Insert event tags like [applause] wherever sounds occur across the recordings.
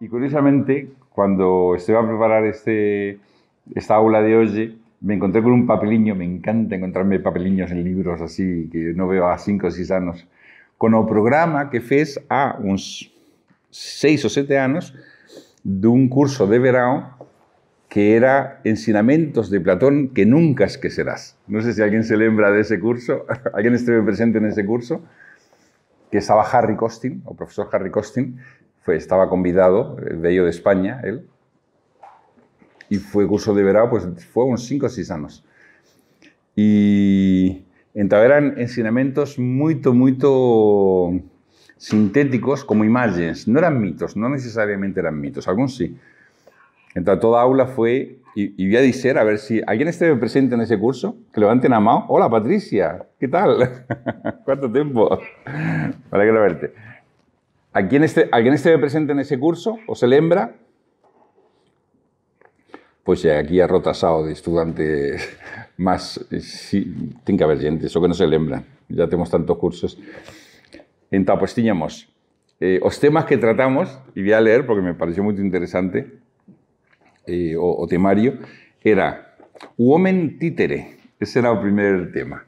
Y curiosamente, cuando va a preparar este, esta aula de hoy, me encontré con un papeliño, me encanta encontrarme papeliños en libros así, que no veo a cinco o seis años, con un programa que fez a unos seis o siete años de un curso de verano que era Ensinamientos de Platón que nunca es que serás. No sé si alguien se lembra de ese curso, [laughs] alguien estuvo presente en ese curso, que estaba Harry Costin, o profesor Harry Costin, fue, estaba convidado, bello eh, de España, él, y fue curso de verano, pues fue unos 5 o 6 años. Y entraban eran ensinamentos muy sintéticos como imágenes, no eran mitos, no necesariamente eran mitos, algunos sí. entra toda aula fue y voy a decir, a ver si alguien esté presente en ese curso, que levanten la mano, Hola Patricia, ¿qué tal? [laughs] ¿cuánto tiempo? Vale [laughs] que verte. ¿A quién esté, ¿Alguien esté presente en ese curso o se lembra? Pues ya aquí ha rotasado de estudiantes [laughs] más Sí, ten que haber gente, Eso que no se lembra. Ya tenemos tantos cursos. En pues, eh, temas que tratamos, y voy a leer porque me pareció muy interesante eh, o, temario, era *Woman títere. Ese era el primer tema.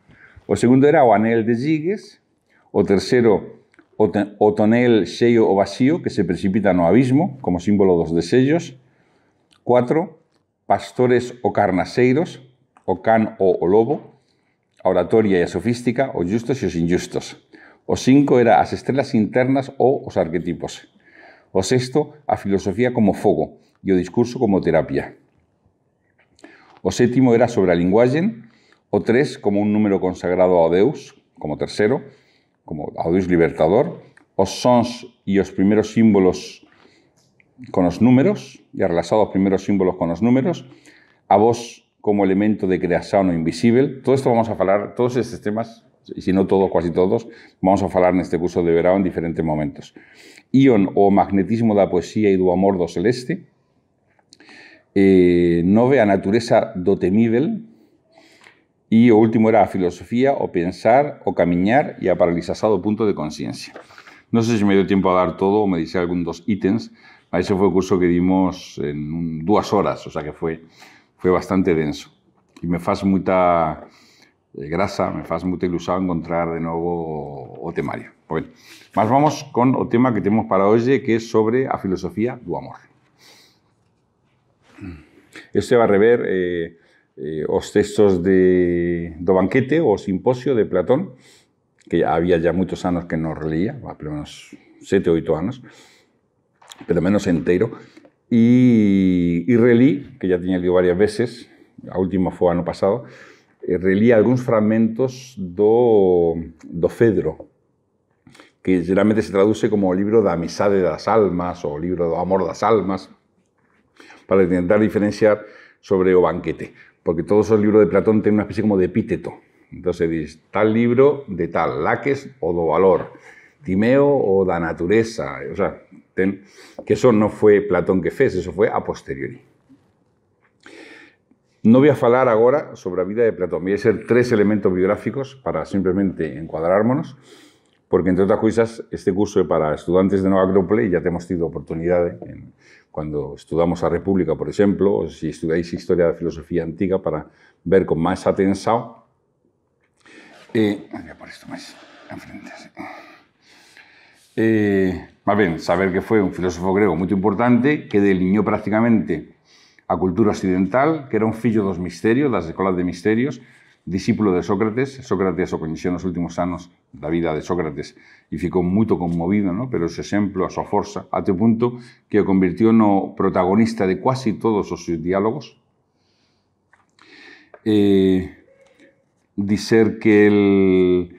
O segundo era o anel de Gigues. O tercero o tonel xeio o vacío que se precipita no abismo, como símbolo dos desellos. 4. Pastores o carnaseiros, o can ou o lobo, a oratoria e a sofística, os justos e os injustos. O 5 era as estrelas internas ou os arquetipos. O sexto, a filosofía como fogo e o discurso como terapia. O sétimo era sobre a linguaxe, o 3 como un número consagrado ao Deus, como terceiro, como Audius Libertador, os sons y los primeros símbolos con los números, y e relacionados primeros símbolos con los números, a vos como elemento de creación o invisible, Todo esto vamos a hablar, todos estos temas, y si no todos, casi todos, vamos a hablar en este curso de verano en diferentes momentos. Ion, o magnetismo de la poesía y e do amor do celeste, no eh, nove, a natureza do temible, y o último era a filosofía, o pensar, o caminar y a paralizado punto de conciencia. No sé si me dio tiempo a dar todo o me dice algunos dos ítems. Ese fue el curso que dimos en dos horas, o sea que fue, fue bastante denso. Y me faz mucha eh, grasa, me faz mucha ilusión encontrar de nuevo o temario. Bueno, más vamos con el tema que tenemos para hoy, que es sobre la filosofía del amor. Esto va a rever... Eh, eh, os textos de, do banquete o simposio de Platón, que había ya muchos años que no relía, pelo menos siete o ocho años, pero menos entero. Y relí, que ya tenía leído varias veces, la última fue año pasado, e relí algunos fragmentos de do Fedro, que generalmente se traduce como libro de amistad de las almas o libro de amor de las almas, para intentar diferenciar sobre o banquete porque todos esos libros de Platón tienen una especie como de epíteto. Entonces dices, tal libro de tal, Laques o do valor, Timeo o da naturaleza, O sea, que eso no fue Platón que fez, eso fue a posteriori. No voy a hablar ahora sobre la vida de Platón. Voy a ser tres elementos biográficos para simplemente encuadrármonos porque entre otras cosas este curso es para estudiantes de Nueva Acrópole y ya tenido tenido tenido ¿eh? en, cuando estudiamos a República, por ejemplo, o si estudiáis Historia de Filosofía Antigua para ver con más atención. eh, voy a enfrente eh, saber que fue un filósofo griego muy importante que delineó prácticamente a cultura occidental, que era un fillo los misterios, las escuelas de misterios, discípulo de Sócrates, Sócrates o en los últimos años, la vida de Sócrates y ficou muy conmovido, no? pero ejemplo, su a su fuerza, a este punto que lo convirtió en protagonista de casi todos sus diálogos. Eh, que el,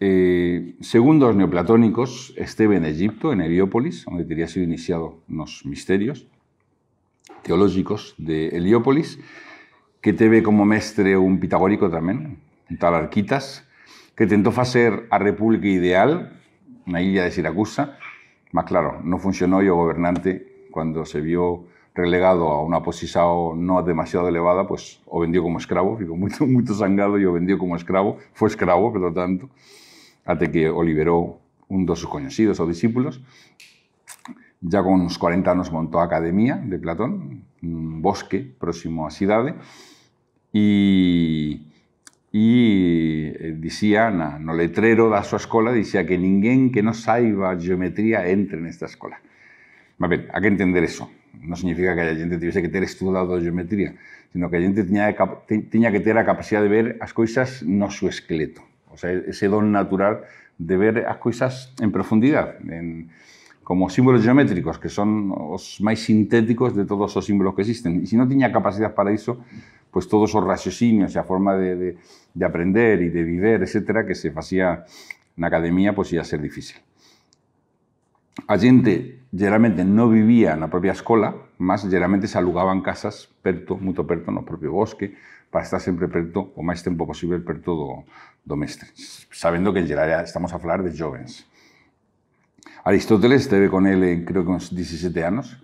eh, segundo neoplatónicos, esteve en Egipto, en Heliópolis, donde teria sido iniciado los misterios teológicos de Heliópolis, que teve como mestre un pitagórico también, un tal Arquitas, que tentó hacer a República Ideal una isla de Siracusa, mas claro, no funcionó y el gobernante, cuando se vio relegado a una posición no demasiado elevada, pues, o vendió como escravo, ficou mucho, muy sangrado [laughs] y lo vendió como escravo, esclavo, escravo, lo tanto, hasta que o liberó un dos sus conocidos, o discípulos, ya con unos 40 años montó Academia de Platón, un bosque próximo á cidade, e, e eh, dicía na, no letrero da súa escola dicía que ninguén que non saiba geometría entre nesta escola. Mas ben, hai que entender eso. Non significa que a xente tivese que ter estudado geometría, sino que a xente tiña, tiña que ter a capacidade de ver as coisas no seu esqueleto. O sea, ese don natural de ver as coisas en profundidade, en, como símbolos geométricos, que son os máis sintéticos de todos os símbolos que existen. E se non tiña capacidade para iso, pues todos esos raciocinios, esa forma de, de, aprender y de vivir, etcétera, que se hacía en la academia, pues iba a ser difícil. La gente generalmente no vivía en la propia escuela, más generalmente se alugaban casas perto, mucho perto, en el propio bosque, para estar siempre perto, o más tiempo posible, perto do, do sabiendo que en general estamos a hablar de jóvenes. Aristóteles teve con él, creo que unos 17 años,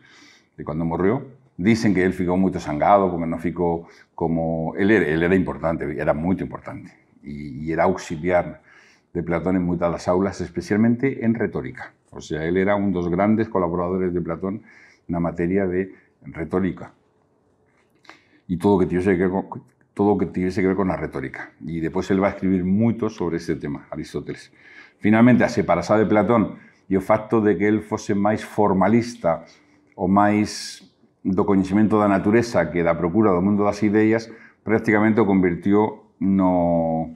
de cuando murió, Dicen que él ficou moito sangado, porque no ficou como... Él era, él era importante, era muy importante. Y era auxiliar de Platón en muchas las aulas, especialmente en retórica. O sea, él era de dos grandes colaboradores de Platón la materia de retórica. Y todo que tuviese que ver con, todo que que ver con la retórica. Y después él va a escribir mucho sobre ese tema, Aristóteles. Finalmente, a separarse de Platón y el facto de que él fuese más formalista o más conocimiento de la naturaleza que da procura del mundo de las ideas prácticamente lo convirtió no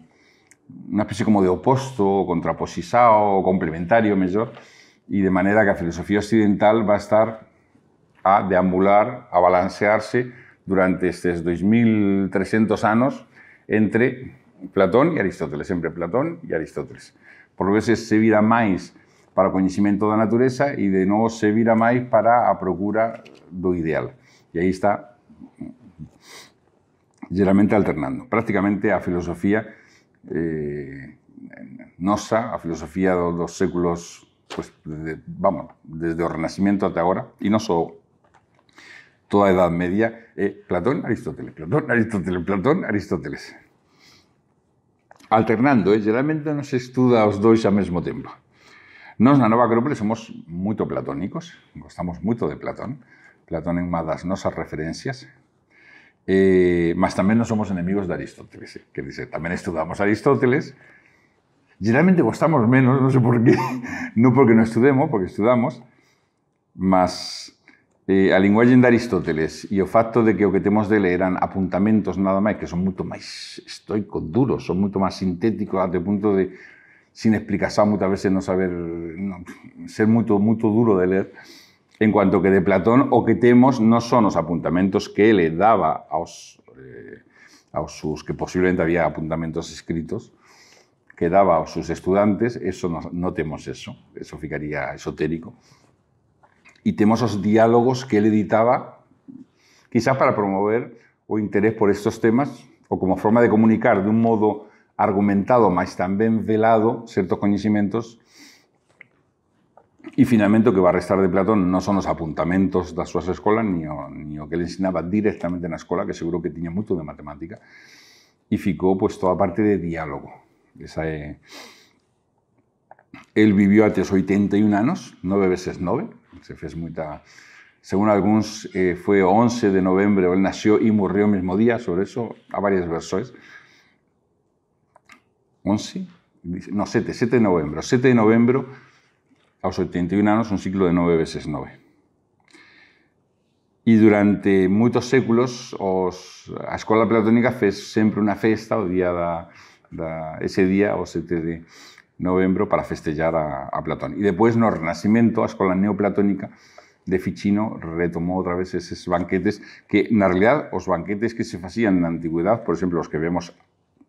una especie como de oposto, o complementario, mejor, y e de manera que la filosofía occidental va a estar a deambular, a balancearse durante estos 2.300 años entre Platón y Aristóteles, siempre Platón y Aristóteles. Por lo veces se vira más para conocimiento de la naturaleza... ...y de nuevo se vira más... para a procura do ideal. ...y ahí está geralmente alternando. Prácticamente a filosofía eh, nosa, a filosofía dos, dos séculos, pues, vamos, desde el Renacimiento hasta ahora... ...y no só toda Edad Media, eh, Platón, Aristóteles, Platón, Aristóteles, Platón, Aristóteles. Alternando, eh, geralmente non se estuda os dois ao mesmo tempo. Nos la Nueva Acrópole somos muy platónicos, gustamos mucho de Platón. Platón en más das nosas referencias, Eh, mas también somos enemigos de Aristóteles, eh. que dice, también estudiamos Aristóteles, generalmente gostamos menos, no sé por qué, [laughs] no porque no estudemos, porque estudiamos, más eh, a de Aristóteles y e el facto de que lo que de leer eran apuntamentos nada más, que son mucho más estoicos, duros, son mucho más sintéticos hasta el punto de sin explicación muchas veces no saber, ser muy, muy duro de leer, en cuanto que de Platón o que tenemos no son los apuntamientos que le daba a os, eh, a sus, que posiblemente había apuntamientos escritos, que daba a sus estudiantes, eso no, tenemos eso, eso ficaría esotérico. Y tenemos los diálogos que él editaba, quizás para promover o interés por estos temas, o como forma de comunicar de un modo argumentado, más también velado ciertos conocimientos. Y finalmente lo que va a restar de Platón no son los apuntamientos de sus escuelas ni lo que le enseñaba directamente en la escuela, que seguro que tenía mucho de matemática, y ficou puesto toda parte de diálogo. Eh, él vivió hasta 81 años, 9 veces 9 Según algunos eh, fue 11 de noviembre Él nació y murió el mismo día, sobre eso hay varias versiones. 11, no, 7, 7 de noviembre. 7 de noviembre a los 81 años un ciclo de 9 veces 9. Y durante muchos séculos, la Escuela Platónica fez siempre una fiesta ese día, o 7 de noviembre, para festejar a, Platón. Platón. después, en no Renacimiento, la Escuela Neoplatónica de Ficino retomó otra vez esos banquetes que, en realidad, los banquetes que se hacían en la antigüedad, por ejemplo, los que vemos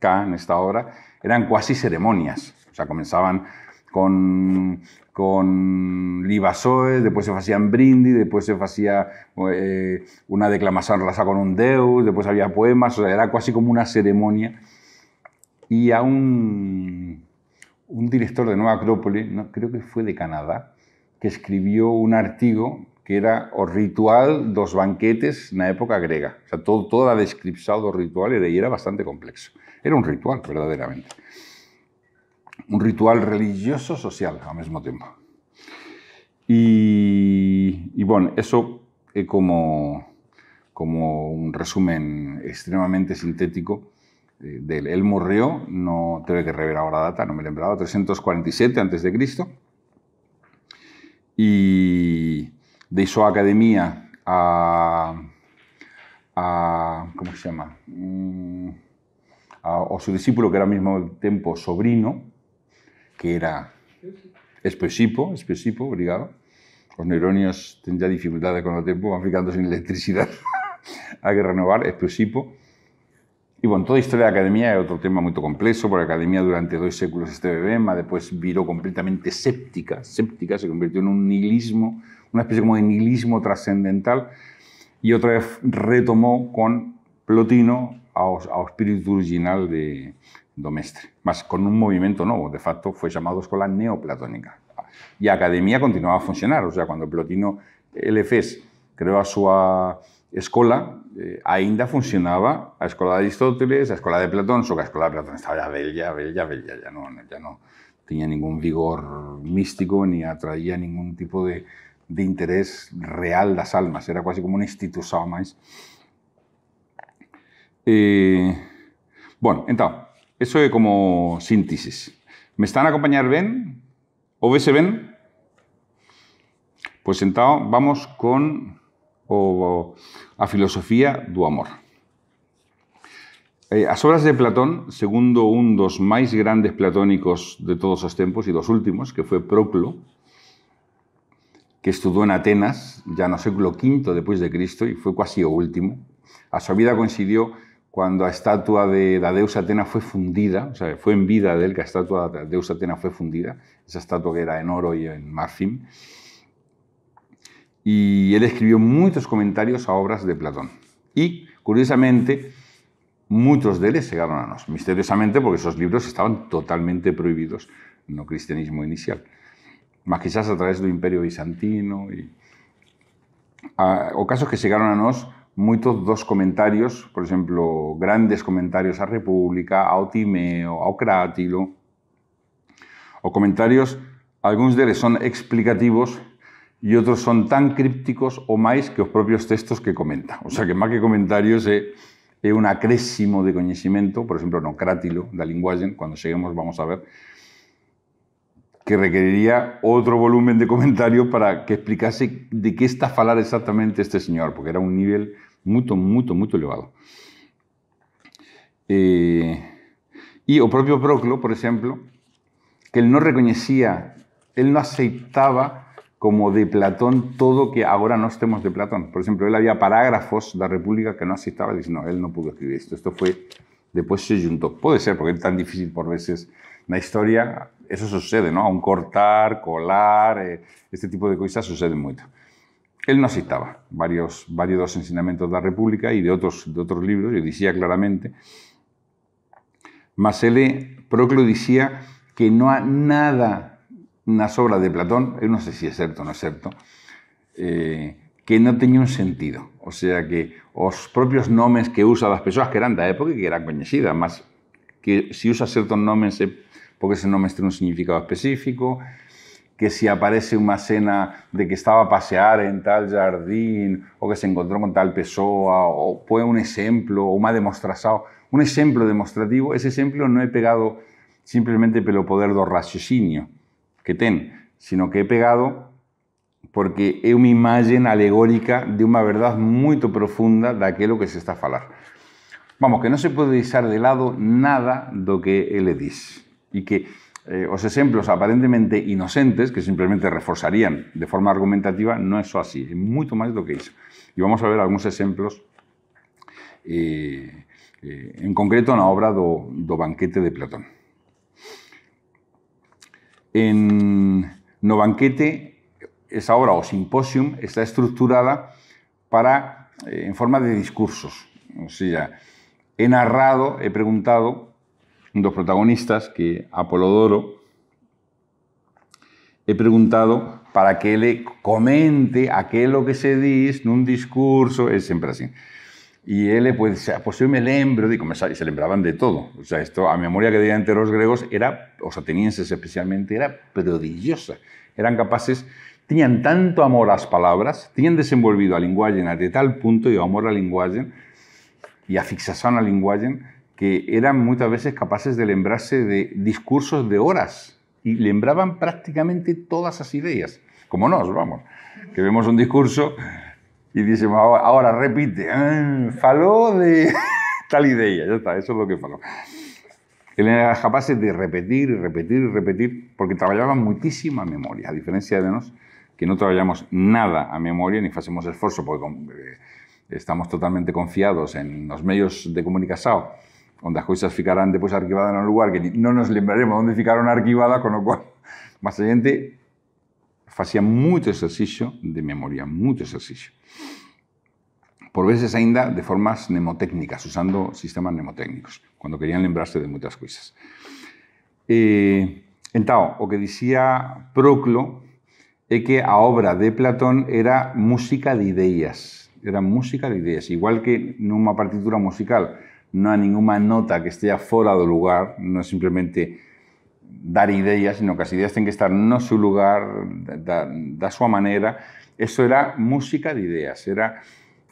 en esta obra, eran cuasi ceremonias. O sea, comenzaban con, con libasoes, después se hacían brindis, después se hacía eh, una declamación rasa con un deus, después había poemas, o sea, era casi como una ceremonia. Y a un, director de Nueva Acrópolis, no, creo que fue de Canadá, que escribió un artículo que era o ritual dos banquetes na época griega. O sea, todo, toda la descripción do ritual era, era bastante complexo. Era un ritual, verdaderamente. Un ritual religioso social al mismo tiempo. Y bueno, eso es como, como un resumen extremadamente sintético eh, del El Morreo, no tengo que rever ahora la data, no me lembraba, 347 a.C. Y de su Academia a, ¿Cómo se llama? Mm, a, su discípulo, que era al mismo tiempo sobrino, que era Espesipo, Espesipo, obrigado. Los neuronios tenían dificultades con el tiempo, van ficando sin electricidad. [laughs] Hay que renovar Espesipo. Y bueno, toda historia de la academia es otro tema muy complejo, porque la academia durante dos séculos este bebema, después viró completamente séptica, séptica, se convirtió en un nihilismo, una especie como de nihilismo trascendental, y otra vez retomó con Plotino a espíritu original de Domestre, más con un movimiento nuevo, de facto fue llamado escuela neoplatónica. Y la academia continuaba a funcionar, o sea, cuando Plotino Efés, creó a su escola eh, funcionaba la Escuela de Aristóteles, la Escuela de Platón, solo que a Escuela de Platón estaba ya bella, bella, bella, ya no, ya no tenía ningún vigor místico ni atraía ningún tipo de, de interés real las almas, era casi como un instituto más. Eh, bueno, entonces, eso es como síntesis. Me están a acompañar ben? Ou se ben? Pues sentado, vamos con o a filosofía do amor. Eh, as obras de Platón, segundo un dos más grandes platónicos de todos los tiempos y e dos últimos, que fue Proclo, que estudió en Atenas ya no século V después de Cristo y e fue casi último. A su vida coincidió cuando la estatua de la deusa Atena fue fundida, o sea, fue en vida de él que la estatua de la deusa Atena fue fundida, esa estatua que era en oro y e en marfim y él escribió muchos comentarios a obras de Platón. Y, curiosamente, muchos de ellos llegaron a nosotros, misteriosamente porque esos libros estaban totalmente prohibidos en el cristianismo inicial. Más quizás a través del Imperio Bizantino. Ah, o casos que llegaron a nos muchos dos comentarios, por ejemplo, grandes comentarios a República, a Otimeo, a Ocrátilo, o comentarios, algunos de ellos son explicativos y otros son tan crípticos o más... que los propios textos que comenta. O sea que más que comentarios eh, ...es un acrésimo de conocimiento... por ejemplo, no crátilo da lenguaje... ...cuando lleguemos vamos a ver, que requeriría otro volumen de comentario para que explicase de qué está a falar exactamente este señor, porque era un nivel mucho mucho, mucho elevado. Eh, ...y o propio Proclo, por ejemplo... que él no reconocía... ...él no aceptaba como de Platón todo que ahora no estemos de Platón. Por ejemplo, él había parágrafos de la República que no y dice, no, él no pudo escribir esto, esto fue después se juntó. Puede ser, porque es tan difícil por veces la historia, eso sucede, ¿no? Aún cortar, colar, eh, este tipo de cosas sucede mucho. Él no asistaba. varios, varios enseñamientos de la República y de otros, de otros libros, yo decía claramente. Mas él, eh, Proclo decía que no ha nada unas obras de Platón, yo eh, no sé si es cierto o no es cierto, eh, que no tenía un sentido. O sea que los propios nombres que usan las personas, que eran de la época y que eran conocidas, más que si usa ciertos nombres, porque ese nombre tiene un significado específico, que si aparece una escena de que estaba a pasear en tal jardín o que se encontró con tal persona, o fue un ejemplo o ha demostración, un ejemplo demostrativo, ese ejemplo no he pegado simplemente pelo poder de raciocinio, que ten, sino que he pegado porque es una imagen alegórica de una verdad muy profunda de aquello que se está a falar. Vamos, que no se puede deixar de lado nada lo que ele dice. Y que los eh, ejemplos aparentemente inocentes, que simplemente reforzarían de forma argumentativa, no es só así, é más más do que es. Y vamos a ver algunos ejemplos, eh, eh, en concreto na obra do, do banquete de Platón en Novanquete, esa obra o simposium está estructurada para, eh, en forma de discursos. O sea, he narrado, he preguntado dos protagonistas, que Apolodoro, he preguntado para que le comente aquello que se dice en un discurso, es siempre así. Y él, pues, pues yo me lembro, de y se lembraban de todo. O sea, esto, a memoria que tenían entre los griegos era, los atenienses especialmente, era prodigiosa. Eran capaces, tenían tanto amor a las palabras, tenían desenvolvido a lenguaje de tal punto, y amor a lenguaje y a fixación a lenguaje que eran muchas veces capaces de lembrarse de discursos de horas, y lembraban prácticamente todas las ideas, como nos, vamos, que vemos un discurso y dice, ahora, repite, ah, faló de [laughs] tal idea, ya está, eso es lo que faló. Él era capaz de repetir y repetir y repetir, porque trabajaba muchísima memoria, a diferencia de nosotros, que no trabajamos nada a memoria ni hacemos esfuerzo, porque eh, estamos totalmente confiados en los medios de comunicación, donde las cosas ficarán después archivadas en un lugar que no nos lembraremos dónde ficaron archivadas, con lo cual, [laughs] más adelante... Hacía mucho ejercicio de memoria, mucho ejercicio. Por veces ainda, de formas mnemotécnicas, usando sistemas mnemotécnicos, cuando querían lembrarse de muchas cosas. Eh, en entao, o que decía Proclo es que a obra de Platón era música de ideas, era música de ideas, igual que en una partitura musical no hay ninguna nota que esté fuera de lugar, no es simplemente dar ideas, sino que las ideas tienen que estar no su lugar, da, su manera. Eso era música de ideas, era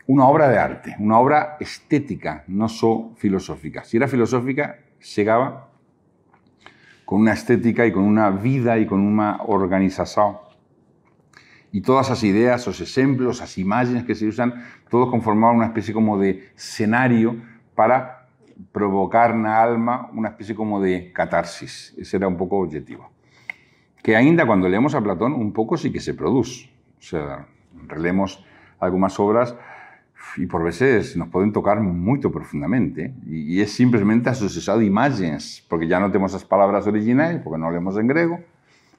una obra de arte, una obra estética, no solo filosófica. Si era filosófica, llegaba con una estética y con una vida y con una organización. Y todas esas ideas, esos ejemplos, esas imágenes que se usan, todos conformaban una especie como de escenario para provocar en la alma una especie como de catarsis. Ese era un poco objetivo. Que ainda cuando leemos a Platón, un poco sí que se produce. O sea, releemos algunas obras y por veces nos pueden tocar muy profundamente y es simplemente asociado a imágenes, porque ya no tenemos las palabras originales, porque no leemos en griego,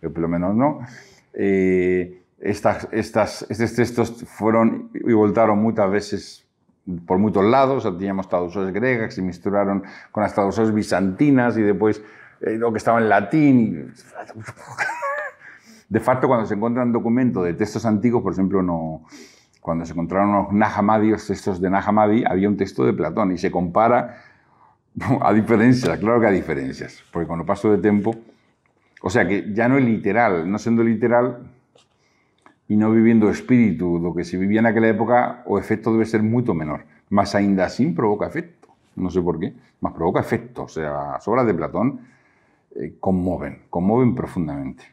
O, por lo menos no. Eh, estas, estas, estos textos fueron y voltaron muchas veces por muchos lados, teníamos traducciones gregas que se misturaron con las traducciones bizantinas y después eh, lo que estaba en latín. [laughs] De facto, cuando se encuentran documentos de textos antiguos, por ejemplo, no, cuando se encontraron los textos de Nahamadi, había un texto de Platón y se compara [laughs] a diferencias, claro que a diferencias, porque con el paso de tiempo, o sea que ya no es literal, no siendo literal, y no viviendo espíritu, lo que se vivía en aquella época, o efecto debe ser mucho menor. más ainda así provoca efecto, No sé por qué, más provoca efecto. O sea, las obras de Platón eh, conmoven, conmoven profundamente.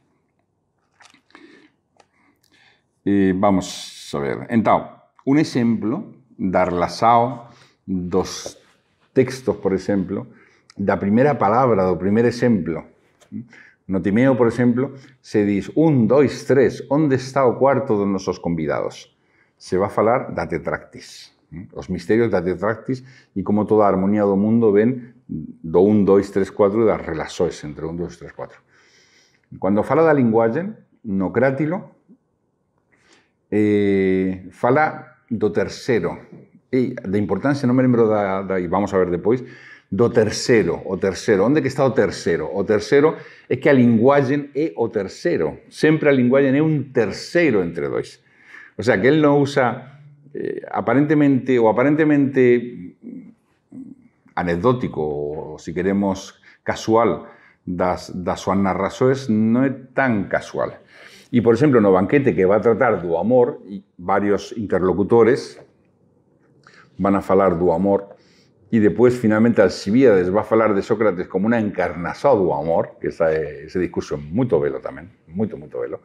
Y eh, vamos a ver. entonces, un ejemplo, la sao dos textos, por la primera primera palabra, primer primer ejemplo. No Timeo, por exemplo, se dis un, dois, tres, onde está o cuarto dos nosos convidados? Se va a falar da tetractis. ¿eh? Os misterios da tetractis e como toda a armonía do mundo ven do 1, 2, 3, 4 das relaxoes entre 1, 2, 3, 4. Cando fala da linguaxe, no crátilo, eh, fala do terceiro. E de importancia, non me lembro da, da, e vamos a ver depois, do tercero, o tercero. ¿Dónde que está o tercero? O tercero es que a linguagem e o tercero. Siempre a linguagem e un tercero entre dos. O sea, que él no usa eh, aparentemente ...o aparentemente mm, anecdótico o si queremos, casual das, das súas no es tan casual. Y, por en no banquete que va a tratar do amor, varios interlocutores van a falar do amor, y después, finalmente Alcibiades a hablar de Sócrates como una encarnazada de amor, que ese discurso es muy velo también, muy muy velo.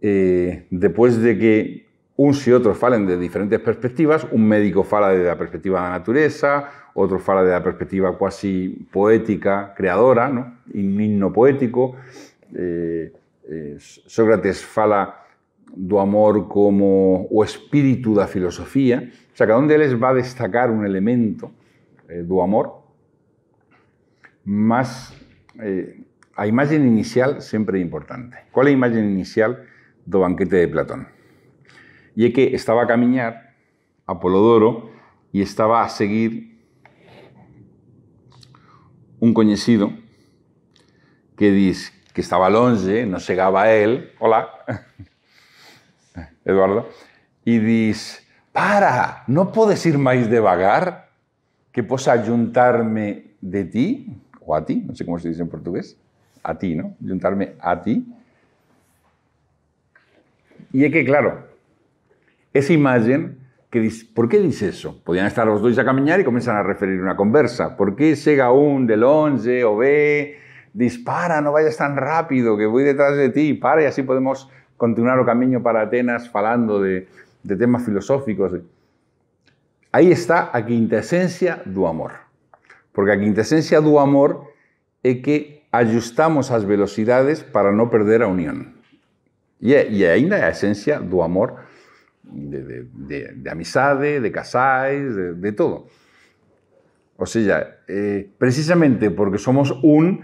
Eh, de que unos y otros falen de diferentes perspectivas, un médico fala de la perspectiva de la naturaleza, otro fala de la perspectiva casi poética, creadora, ¿no? un himno poético, eh, eh, Sócrates fala do amor como o espíritu da filosofía, o sea, cada un deles va a destacar un elemento eh, do amor, Más, eh, a imagen inicial siempre importante. ¿Cuál es la imagen inicial do banquete de Platón? Y e es que estaba a caminar Apolodoro y e estaba a seguir un conocido que dice que estaba longe, no llegaba a él, hola, [laughs] Eduardo, y diz: Para, no puedes ir más devagar, que possa ayuntarme de ti, o a ti, no sé cómo se dice en portugués, a ti, ¿no? ayuntarme a ti. Y es que, claro, esa imagen que dice, ¿por qué dice eso? Podían estar los dos a caminar y comienzan a referir una conversa. ¿Por qué llega un del 11 o ve, dispara, no vayas tan rápido, que voy detrás de ti, para y así podemos continuar el camino para Atenas hablando de, temas filosóficos. Ahí está quinta quintesencia do amor. Porque quinta quintesencia do amor es que ajustamos las velocidades para no perder la unión. Y hay e, e ainda esencia do amor de, de, de, de casais, de, todo. O sea, eh, precisamente porque somos un,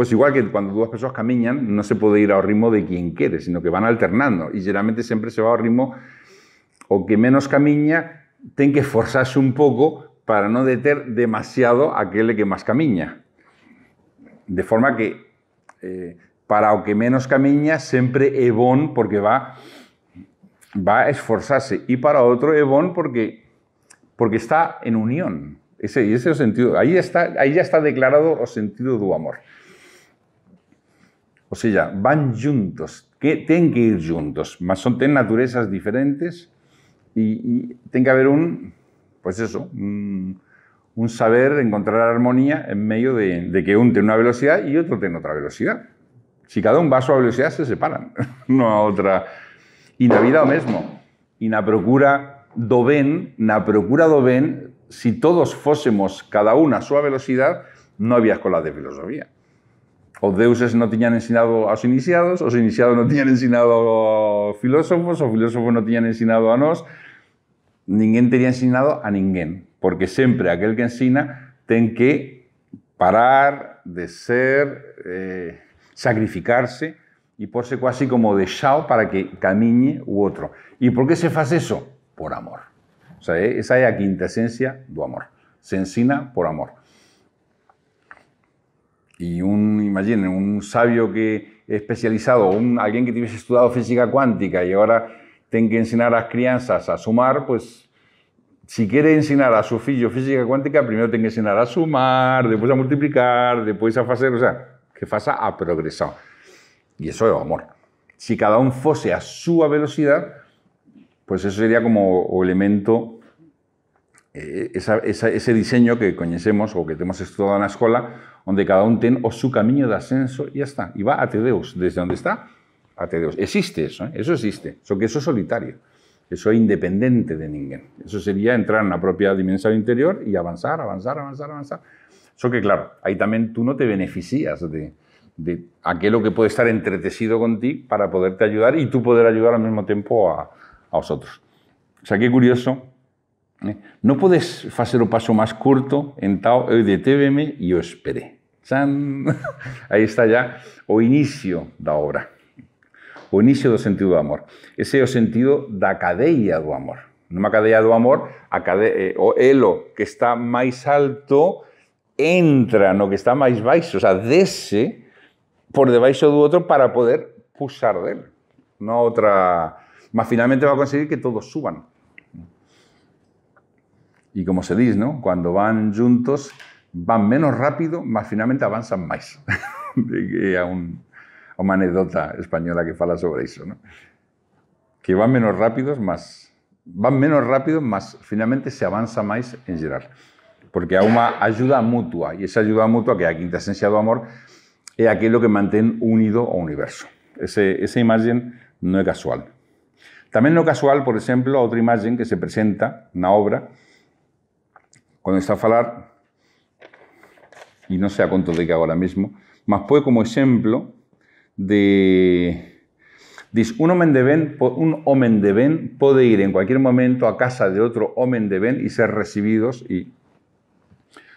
pues igual que cuando dos personas caminan no se puede ir al ritmo de quien quiere, sino que van alternando. y generalmente siempre se va al ritmo o que menos camina, ten que esforzarse un poco para no deter demasiado a aquel que más camina. De forma que eh, para o que menos camina siempre é bon porque va va a esforzarse y para otro é bon porque está en unión. Ese, ese sentido. ahí ya está declarado el sentido do amor. O sea, van juntos, que tienen que ir juntos, mas son tienen naturalezas diferentes y, tiene que haber un, pues eso, un, saber encontrar armonía en medio de, que un tiene una velocidad y otro tiene otra velocidad. Si cada uno va a su velocidad, se separan, [laughs] no a otra. Y la vida lo mismo. Y la procura do na procura do si todos fósemos cada uno a su velocidad, no había escuela de filosofía o deuses tenían enseñado a los iniciados, os iniciados no enseñado ensinado los filósofos, os filósofos no tenían enseñado a nos, ninguém tenía enseñado a ninguém porque siempre aquel que ensina tiene que parar de ser, eh, sacrificarse, sacrificarse por ser casi como de chao para que camine u otro. ¿Y e por qué se hace eso? Por amor. O sea, eh, esa es la quinta esencia do amor. Se ensina por amor y un, imaginen, un sabio que especializado, un, alguien que tuviese estudiado física cuántica y ahora tenga que enseñar a las crianzas a sumar, pues si quiere enseñar a su hijo física cuántica, primero tiene que enseñar a sumar, después a multiplicar, después a hacer, o sea, que pasa a progresar. Y eso es amor. Si cada uno fuese a su velocidad, pues eso sería como elemento eh, ese diseño que conocemos o que tenemos estudiado en la escuela donde cada uno tiene o camino de ascenso y ya está. y va a Tedeus, desde donde está, a Tedeus, Existe eso, ¿eh? eso existe, que eso es solitario, eso es independiente de ningún. Eso sería entrar en la propia dimensión interior y avanzar, avanzar, avanzar, avanzar. eso que claro, ahí también tú no te beneficias de, aquello que puede estar entretecido contigo para poderte ayudar y tú poder ayudar al mismo tiempo a, a vosotros. O sea, qué curioso ¿eh? No puedes hacer un paso más corto, entao eu detéveme y yo esperé. Chan! [laughs] está ya o inicio da obra. O inicio do sentido de amor. Ese es el sentido da cadeia do amor. una cadeia do amor, a eh, o elo que está más alto entra no que está más baixo, o sea, dese por debajo do otro para poder puxar dele. No outra... Mas finalmente va a conseguir que todos suban. Y como se dice, ¿no? cuando van juntos, van menos rápido, más finalmente avanzan más. Hay [laughs] una anécdota española que fala sobre eso. ¿no? Que van menos rápidos, más van menos rápido, más finalmente se avanza más en general. Porque hay una ayuda mutua, y esa ayuda mutua, que es la quinta esencia do amor, es aquello que mantiene unido al universo. esa imagen no es casual. También no casual, por ejemplo, otra imagen que se presenta una obra, ...cuando está a falar, ...y no sé a cuánto de que ahora mismo... ...más puede como ejemplo... de... un hombre de ben, un homen de ben puede ir en cualquier momento a casa de otro hombre de ben y ser recibidos y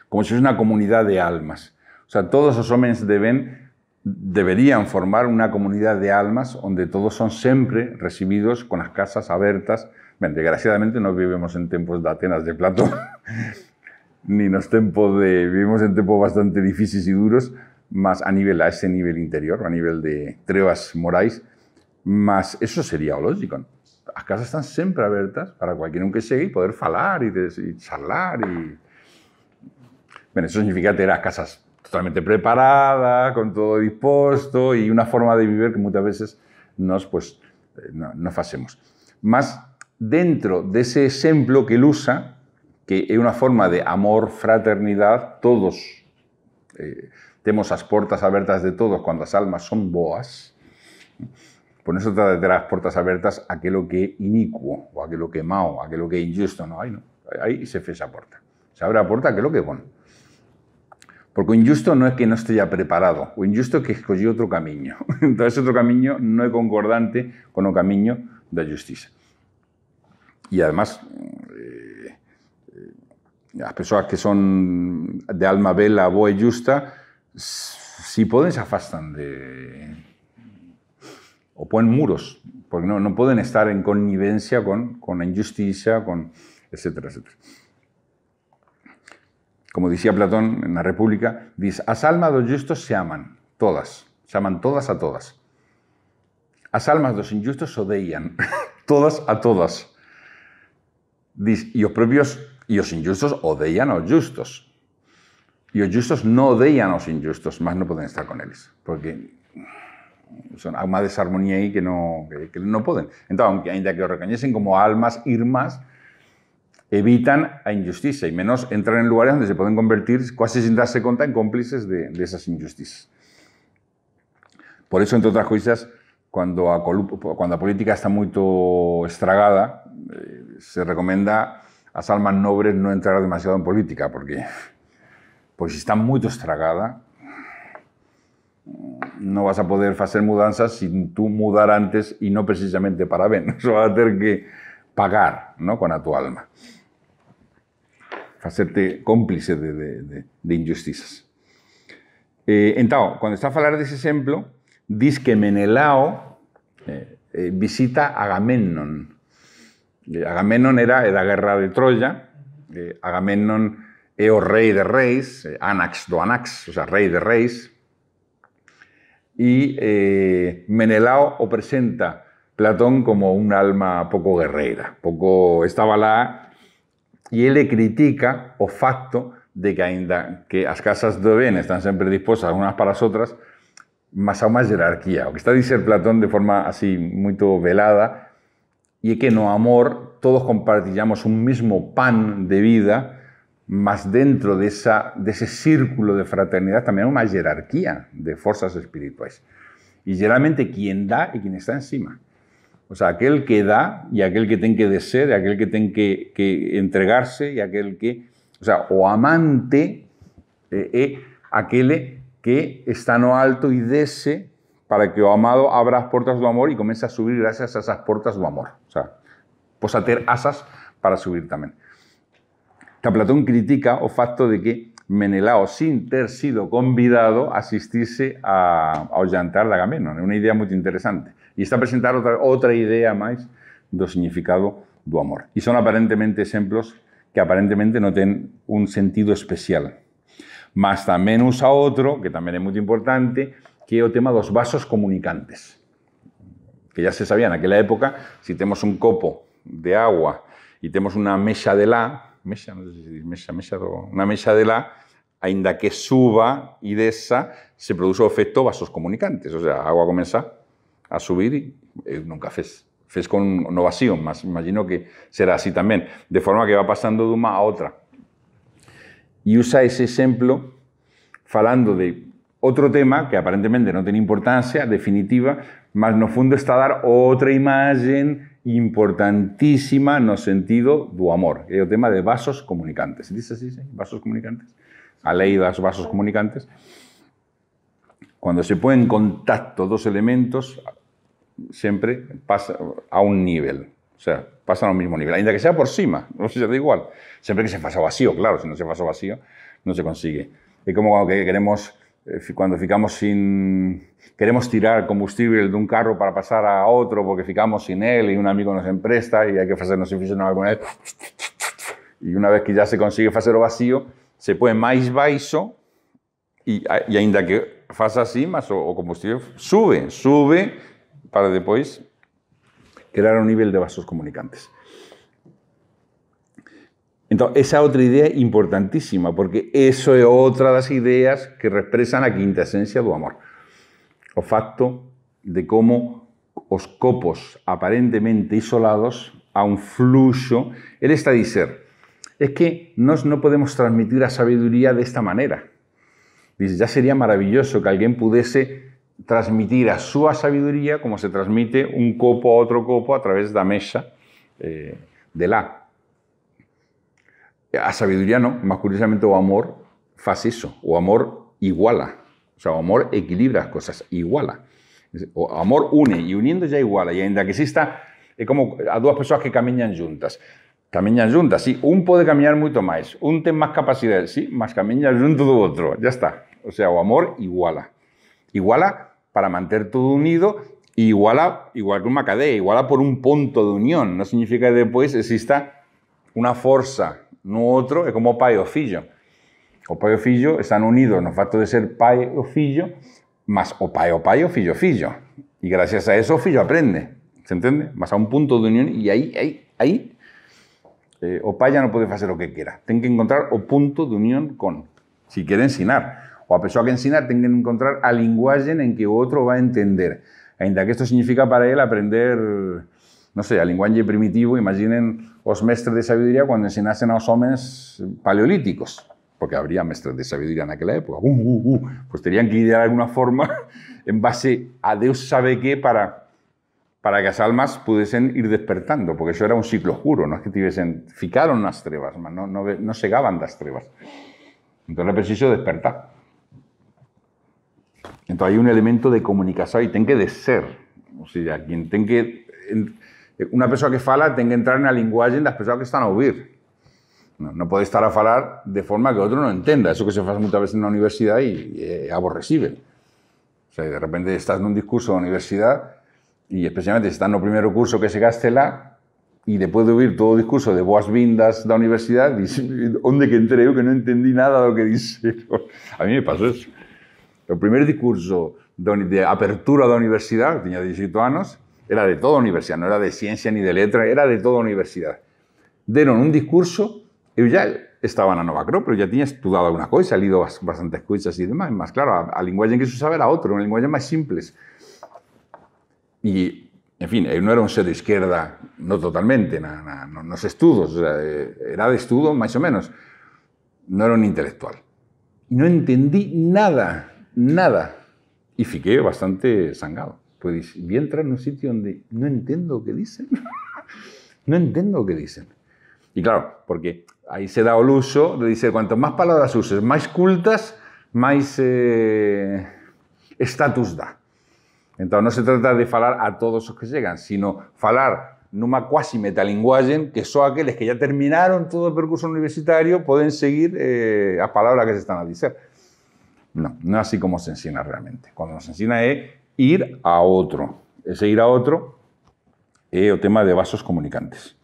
como si es una comunidad de almas. O sea, todos los hombres de ben deberían formar una comunidad de almas donde todos son siempre recibidos con las casas abiertas. desgraciadamente no vivimos en tiempos de Atenas de Platón, [laughs] ni nos tempo de... Vivimos en tiempos bastante difíciles y duros, más a nivel, a ese nivel interior, a nivel de trevas morais, más eso sería lógico. Las casas están siempre abiertas para cualquiera que llegue y poder hablar y charlar y Bueno, eso significa tener las casas totalmente preparadas, con todo dispuesto y una forma de vivir que muchas veces nos, pues, eh, no, no hacemos Más dentro de ese ejemplo que él usa, es una forma de amor, fraternidad, todos eh, tenemos las puertas abiertas de todos cuando las almas son boas, por eso de las puertas abiertas aquello que es inicuo, o aquello que mao, mau, aquello que es injusto, no hay no ahí se fecha la puerta. Se abre la a aquello que es bueno. Porque injusto no es que no esté ya preparado, o injusto es que escogió otro camino. [laughs] Entonces, otro camino no es concordante con el camino de la justicia. Y además, eh, las personas que son de alma bella, boa y justa, si pueden, se afastan de... o ponen muros, porque no, no pueden estar en connivencia con, con la injusticia, con etcétera, etcétera. Como decía Platón en la República, dice, las almas los justos se aman, todas, se aman todas a todas. Las almas los injustos odian [laughs] todas a todas. Dice, y los propios y los injustos a los justos. Y los justos no odian a los injustos, Más no pueden estar con ellos. Porque son, almas desarmonía ahí que no que, Entonces, pueden aunque, ainda que los reconocen como almas irmas, evitan la injusticia Y menos entran en lugares donde se pueden convertir, casi sin darse cuenta, en cómplices de, esas injusticias. Por eso, entre otras cosas, cuando la cuando política está muy estragada, eh, se recomienda... A almas nobres no entrar demasiado en política, porque pues, si está muy estragada, no vas a poder hacer mudanzas sin tú mudar antes y no precisamente para bien. [laughs] Eso va a tener que pagar ¿no? con a tu alma. hacerte cómplice de, injusticias. de, eh, cuando está a de ese ejemplo, dice que Menelao eh, eh, visita a visita Agamemnon. Eh, Agamenón era la guerra de Troya, eh, Agamenón el rey de reyes, eh, Anax do Anax, o sea, rey de reyes, y Menelao o presenta Platón como un alma poco guerrera, poco estabalada, y él le critica o facto de que ainda que las casas deben estar están siempre dispuestas unas para las otras, más aún más jerarquía. O que está diciendo Platón de forma así muy velada y que no amor todos compartillamos un mismo pan de vida, más dentro de, esa, de ese círculo de fraternidad también hay una jerarquía de fuerzas espirituales. Y generalmente quien da y quien está encima. O sea, aquel que da y aquel que tiene que desear, aquel que tiene que, entregarse y aquel que... O sea, o amante eh, eh aquel que está no alto y dese para que o oh amado abra puertas puertas del amor y comience a subir gracias a esas puertas del amor. O sea, pues a tener asas para subir también. Que Platón critica el facto de que Menelao, sin ter sido convidado, asistiese a, ollantar de Agamenón. Una una idea muy interesante. Y está presentando otra otra idea más del significado del amor. Y son aparentemente ejemplos que aparentemente no tienen un sentido especial. Mas también usa otro, que también es muy importante, que es o tema dos vasos comunicantes, que ya se sabía aquella época, si tenemos un copo de agua y tenemos una mesa de lá, mesa no sé si mesa mesa una de lá, ainda que suba de esa se produce el efecto vasos comunicantes, o sea, agua comienza a subir y eh, nunca fez. Fez con no vacío, más imagino que será así también. de forma que va pasando de una a otra. Y usa ese ejemplo hablando de otro tema que aparentemente no tiene importancia definitiva, más no fundo está dar otra imagen importantísima no sentido duamor, amor. el tema de vasos comunicantes. ¿Se dice así? Sí? Vasos comunicantes. A de los vasos comunicantes. Cuando se ponen en contacto dos elementos, siempre pasa a un nivel. O sea, pasan al mismo nivel, ainda que sea por cima, no se da igual. Siempre que se pasa vacío, claro, si no se pasa vacío, no se consigue. Es como cuando queremos cuando ficamos sin... Queremos tirar combustible de un carro para pasar a otro porque ficamos sin él y un amigo nos empresta y hay que hacernos infusionar con él. Y una vez que ya se consigue hacerlo vacío, se pone más bajo y, y ainda que pasa así, más o, o combustible sube, sube para después crear un nivel de vasos comunicantes. Entonces, esa otra idea importantísima, porque eso es otra de las ideas que expresan la quinta esencia del amor. O facto de cómo los copos aparentemente isolados a un flujo, él está diciendo es que nos no podemos transmitir la sabiduría de esta manera. Dice, ya sería maravilloso que alguien pudiese transmitir a su sabiduría como se transmite un copo a otro copo a través de la mesa eh, del la a sabiduría no, más curiosamente, o amor faz eso, o amor iguala, o sea, o amor equilibra las cosas, iguala. O amor une, y uniendo ya iguala, Y ainda que exista, es como a dos personas que caminan juntas. Caminan juntas, sí, un puede caminar mucho más. un tiene más capacidad, sí, más camina junto do otro. ya está. O sea, o amor iguala. Iguala para mantener todo unido iguala, igual que una iguala por un punto de unión. No significa que después exista una fuerza no otro, es como o pai o filho. O pai o filho están unidos no fato de ser pai o filho, más o pai o pai o filho o filho. Y gracias a eso, o aprende, se entiende? Más a un punto de unión. Y ahí, ahí, ahí, eh, o pai ya no puede hacer que quiera. Tiene que encontrar o punto de unión con Si quiere ensinar. O a pesar que enseñar tiene que encontrar a lenguaje en que otro va a entender. Ainda que esto significa para él aprender, no sé, a lenguaje primitivo, Imaginen os mestres de sabiduría cuando enseñasen a los hombres paleolíticos, porque habría mestres de sabiduría en aquella época, uh, uh, uh. pues tenían que idear alguna forma [laughs] en base a Dios sabe qué para, para que las almas pudiesen ir despertando, porque eso era un ciclo oscuro, no es que tuviesen, ficaron las trevas, no, no, no segaban las trevas. Entonces era preciso despertar. Entonces, hay un elemento de comunicación y ten que de ser, o sea, quien ten que eh, una persona que fala tenga que entrar en lenguaje de las personas que están a oír. No puede estar a hablar de forma que otro no entienda. Eso que se hace muchas veces en la universidad y aborrecible. de repente estás en un discurso de universidad, y especialmente si estás el primer curso que se gaste y después de oír todo el discurso de boas vindas la universidad, dices, ¿dónde que entré yo que no entendí nada de lo que dice [laughs] A mí me pasó eso. El primer discurso de apertura de la universidad, tenía 18 años, era de toda universidad, no era de ciencia ni de letras, era de toda universidad. Dieron un discurso, yo ya estaba en la pero ya tenía estudiado alguna cosa leído bastantes cosas y demás. Más claro, a, lenguaje en que se usaba era otro, un lenguaje más simples. Y, en fin, no era un ser de izquierda, no totalmente, no no nos estudos, eh, era de estudio más o menos. No era un intelectual. No entendí nada, nada. Y fiqué bastante sangrado. Pues entrar en un sitio donde no entiendo qué dicen. [laughs] no entiendo qué dicen. Y claro, porque ahí se da el uso, ...de decir, cuanto más palabras uses, más cultas, más eh, estatus da. Entonces no se trata de hablar... a todos los que llegan, sino falar numa cuasi metalinguaje que son aquellos que ya terminaron todo el percurso universitario pueden seguir eh, a palabras que se están a decir... No, no así como se enseña realmente. Cuando nos enseña es ir a otro. Ese ir a otro es eh, el tema de vasos comunicantes.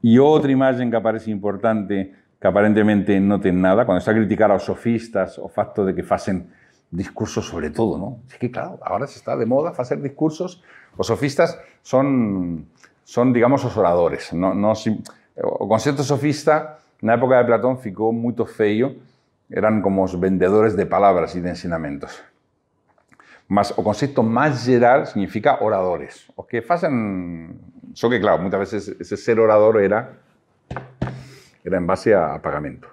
y otra imagen que aparece importante, que aparentemente no tiene nada, cuando está a criticar sofistas o facto de que hacen discursos sobre todo, ¿no? Es que claro, ahora se está de moda hacer discursos, los sofistas son son, digamos, los oradores, no, no el concepto sofista en la época de Platón ficó muy feo, eran como los vendedores de palabras y de enseñamientos. Mas, o concepto más general significa oradores. o que hacen Só que, claro, muchas veces ese ser orador era, era en base a pagamento.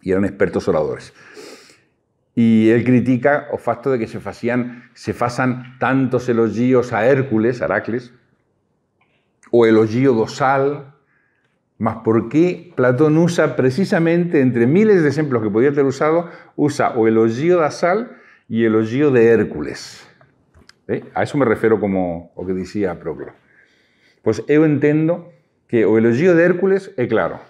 Y eran expertos oradores. Y él critica o facto de que se hacían... se fasan tantos elogios a Hércules, a Heracles, o elogio dosal, ¿más por qué Platón usa precisamente entre miles de ejemplos que podía haber usado, usa o elogio dosal y elogio de Hércules. A eso me refiero como lo que decía Proclo. Pues yo entiendo que o elogio de Hércules es claro.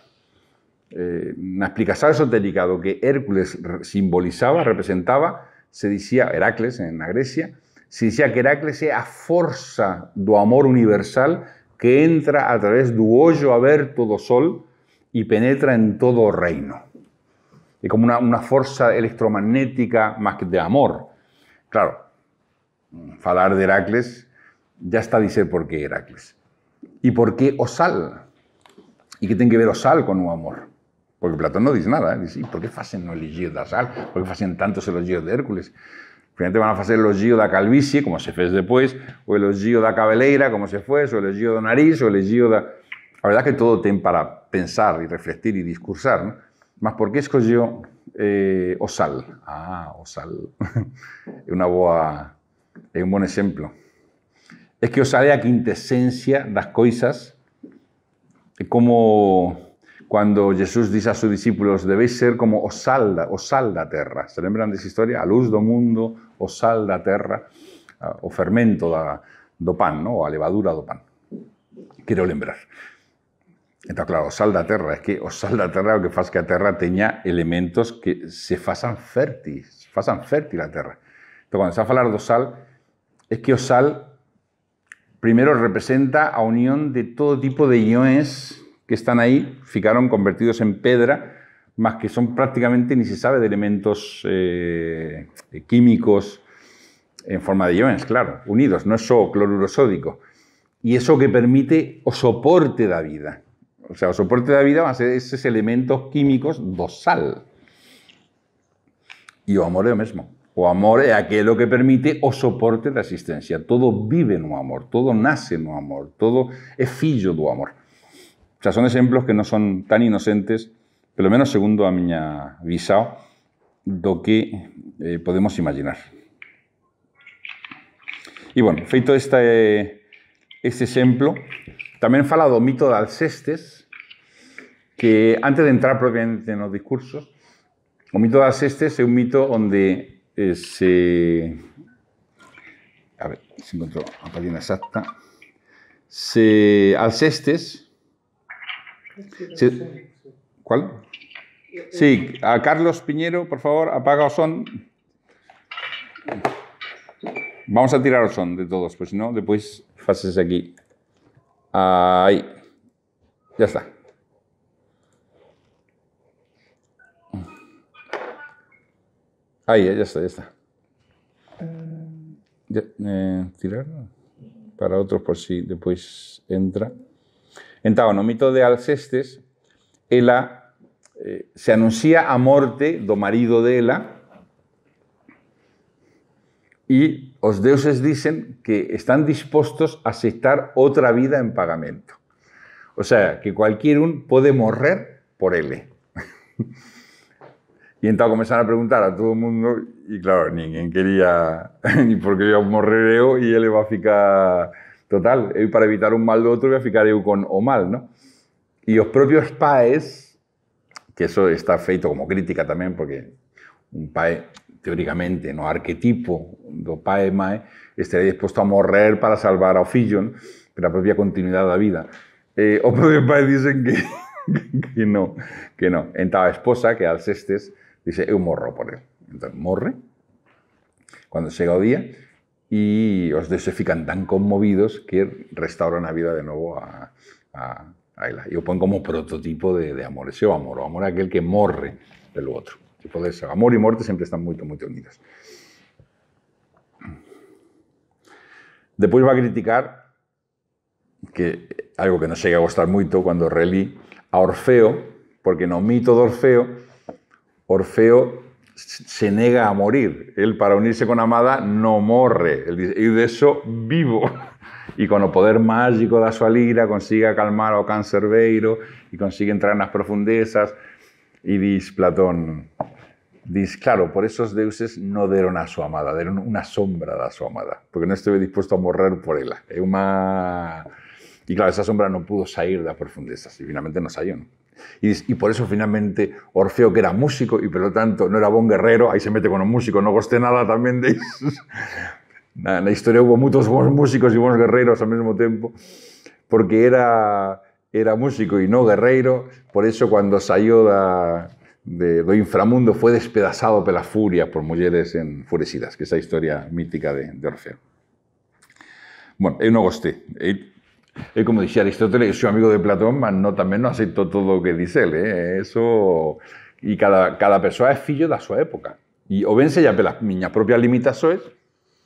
Eh, explicación esotérica lo que Hércules simbolizaba, representaba, se decía, Heracles en la Grecia, se decía que Heracles es a fuerza do amor universal que entra a través do a ver todo sol y penetra en todo reino es como una, fuerza electromagnética más que de amor. Claro, falar de Heracles, ya está decir por qué Heracles. ¿Y por qué Osal? ¿Y qué tiene que ver Osal con un amor? Porque Platón no dice nada. ¿eh? Dice, ¿y por qué hacen los giros de Osal? ¿Por qué hacen tantos elogios de Hércules? Finalmente van a hacer giros de calvicie, como se fez después, o elogio de cabeleira, como se fue, o elogio de nariz, o elogio de... La verdad es que todo tiene para pensar y reflexionar y discursar, ¿no? Más porque escogió eh, Osal? Ah, Osal [laughs] una boa, es un buen ejemplo. Es que Osal es la quintesencia las cosas Es Como cuando Jesús dice a sus discípulos, debéis ser como Osal, da, Osal da terra. Se lembran de esa historia? A luz do mundo, Osal da terra, o fermento da, do pan, no? o a levadura do pan. Quiero lembrar. ...entonces claro, osal sal da terra, es que o sal da terra o que faz que a terra teña elementos que se fasan fértiles, fasan fértil a terra. Entonces cuando se a hablar de sal, es que o sal representa a unión de todo tipo de iones... que están ahí... ficaron convertidos en pedra, más que son prácticamente ni se sabe de elementos eh, eh, químicos en forma de iones, claro, unidos, no es solo cloruro sódico. Y eso que permite o soporte la vida. O sea, el soporte de la vida va a ser esos elementos químicos do sal. Y o amor es lo mismo. O amor es aquello que permite o soporte la existencia. Todo vive en o amor, todo nace en no amor, todo es fillo do amor. O sea, son ejemplos que no son tan inocentes, lo menos segundo a miña de lo que eh, podemos imaginar. Y bueno, feito este, este ejemplo también falado mito de Alcestes, que antes de entrar propiamente en los discursos, o mito de Alcestes es un mito donde eh, se... A ver, se encontró la página exacta. Se Alcestes... ¿Cuál? Sí, a Carlos Piñero, por favor, apaga o son. Vamos a tirar el son de todos, pues si no, después fases aquí. Ahí. Ya está. Ahí, ya está, ya está. Eh, tirar para otros, por si después entra. En mito de Alcestes, ela eh, se anuncia a muerte do marido Ela, y los deuses dicen que están dispuestos a aceptar otra vida en pagamento. O sea, que cualquier un puede morrer por él. [laughs] Y entonces comenzaron a preguntar a todo el mundo y claro, quien quería [laughs] ni porque yo morrer y él va a ficar total, Y para evitar un mal de otro, voy a ficar yo con o mal, ¿no? Y los propios paes que eso está feito como crítica también, porque un pae teóricamente, no arquetipo, do pae e estaría dispuesto a morrer para salvar a fillo, para la propia propia de la vida. Eh, o [laughs] propio dicen que, [laughs] que no, que no. Entra la esposa, que Alcestes, dice, yo morro por él. Entonces, morre, Cuando llega el día, los os se fican tan conmovidos que restauran la vida de nuevo a, a, Y lo ponen como prototipo de, de amor, ese amor, o amor aquel que morre del otro. Entonces, amor y muerte siempre están muy muy unidas. Después va a criticar que algo que nos llega a gustar mucho cuando relí a Orfeo, porque no mito de Orfeo, Orfeo se nega a morir. Él para unirse con Amada no morre. Él dice, y de eso vivo. [laughs] Y con el poder mágico de su lira consigue calmar cáncer Cerveiro y consigue entrar en las profundezas. Y dice Platón, Dice, claro, por esos deuses no dieron a su amada, dieron una sombra a su amada, porque no estuve dispuesto a morrer por ella. Eh, y claro, esa sombra no pudo salir de las profundezas y finalmente no salió. Y, por eso finalmente Orfeo, que era músico y por lo tanto no era buen guerrero, ahí se mete con un músico, no guste nada también de eso. En [laughs] la historia hubo muchos buenos músicos y buenos guerreros al mismo tiempo, porque era, era músico y no guerrero, por eso cuando salió de de, do inframundo fue despedazado ...por la furia por mujeres enfurecidas, que esa historia mítica de, de Orfeo. Bueno, yo no gusté. como decía Aristóteles, su amigo de Platón, pero no, también no acepto todo lo que dice él. ¿eh? Eso... y cada, persona es... es de su su época. Y o ya ya pelas niñas propias limitaciones...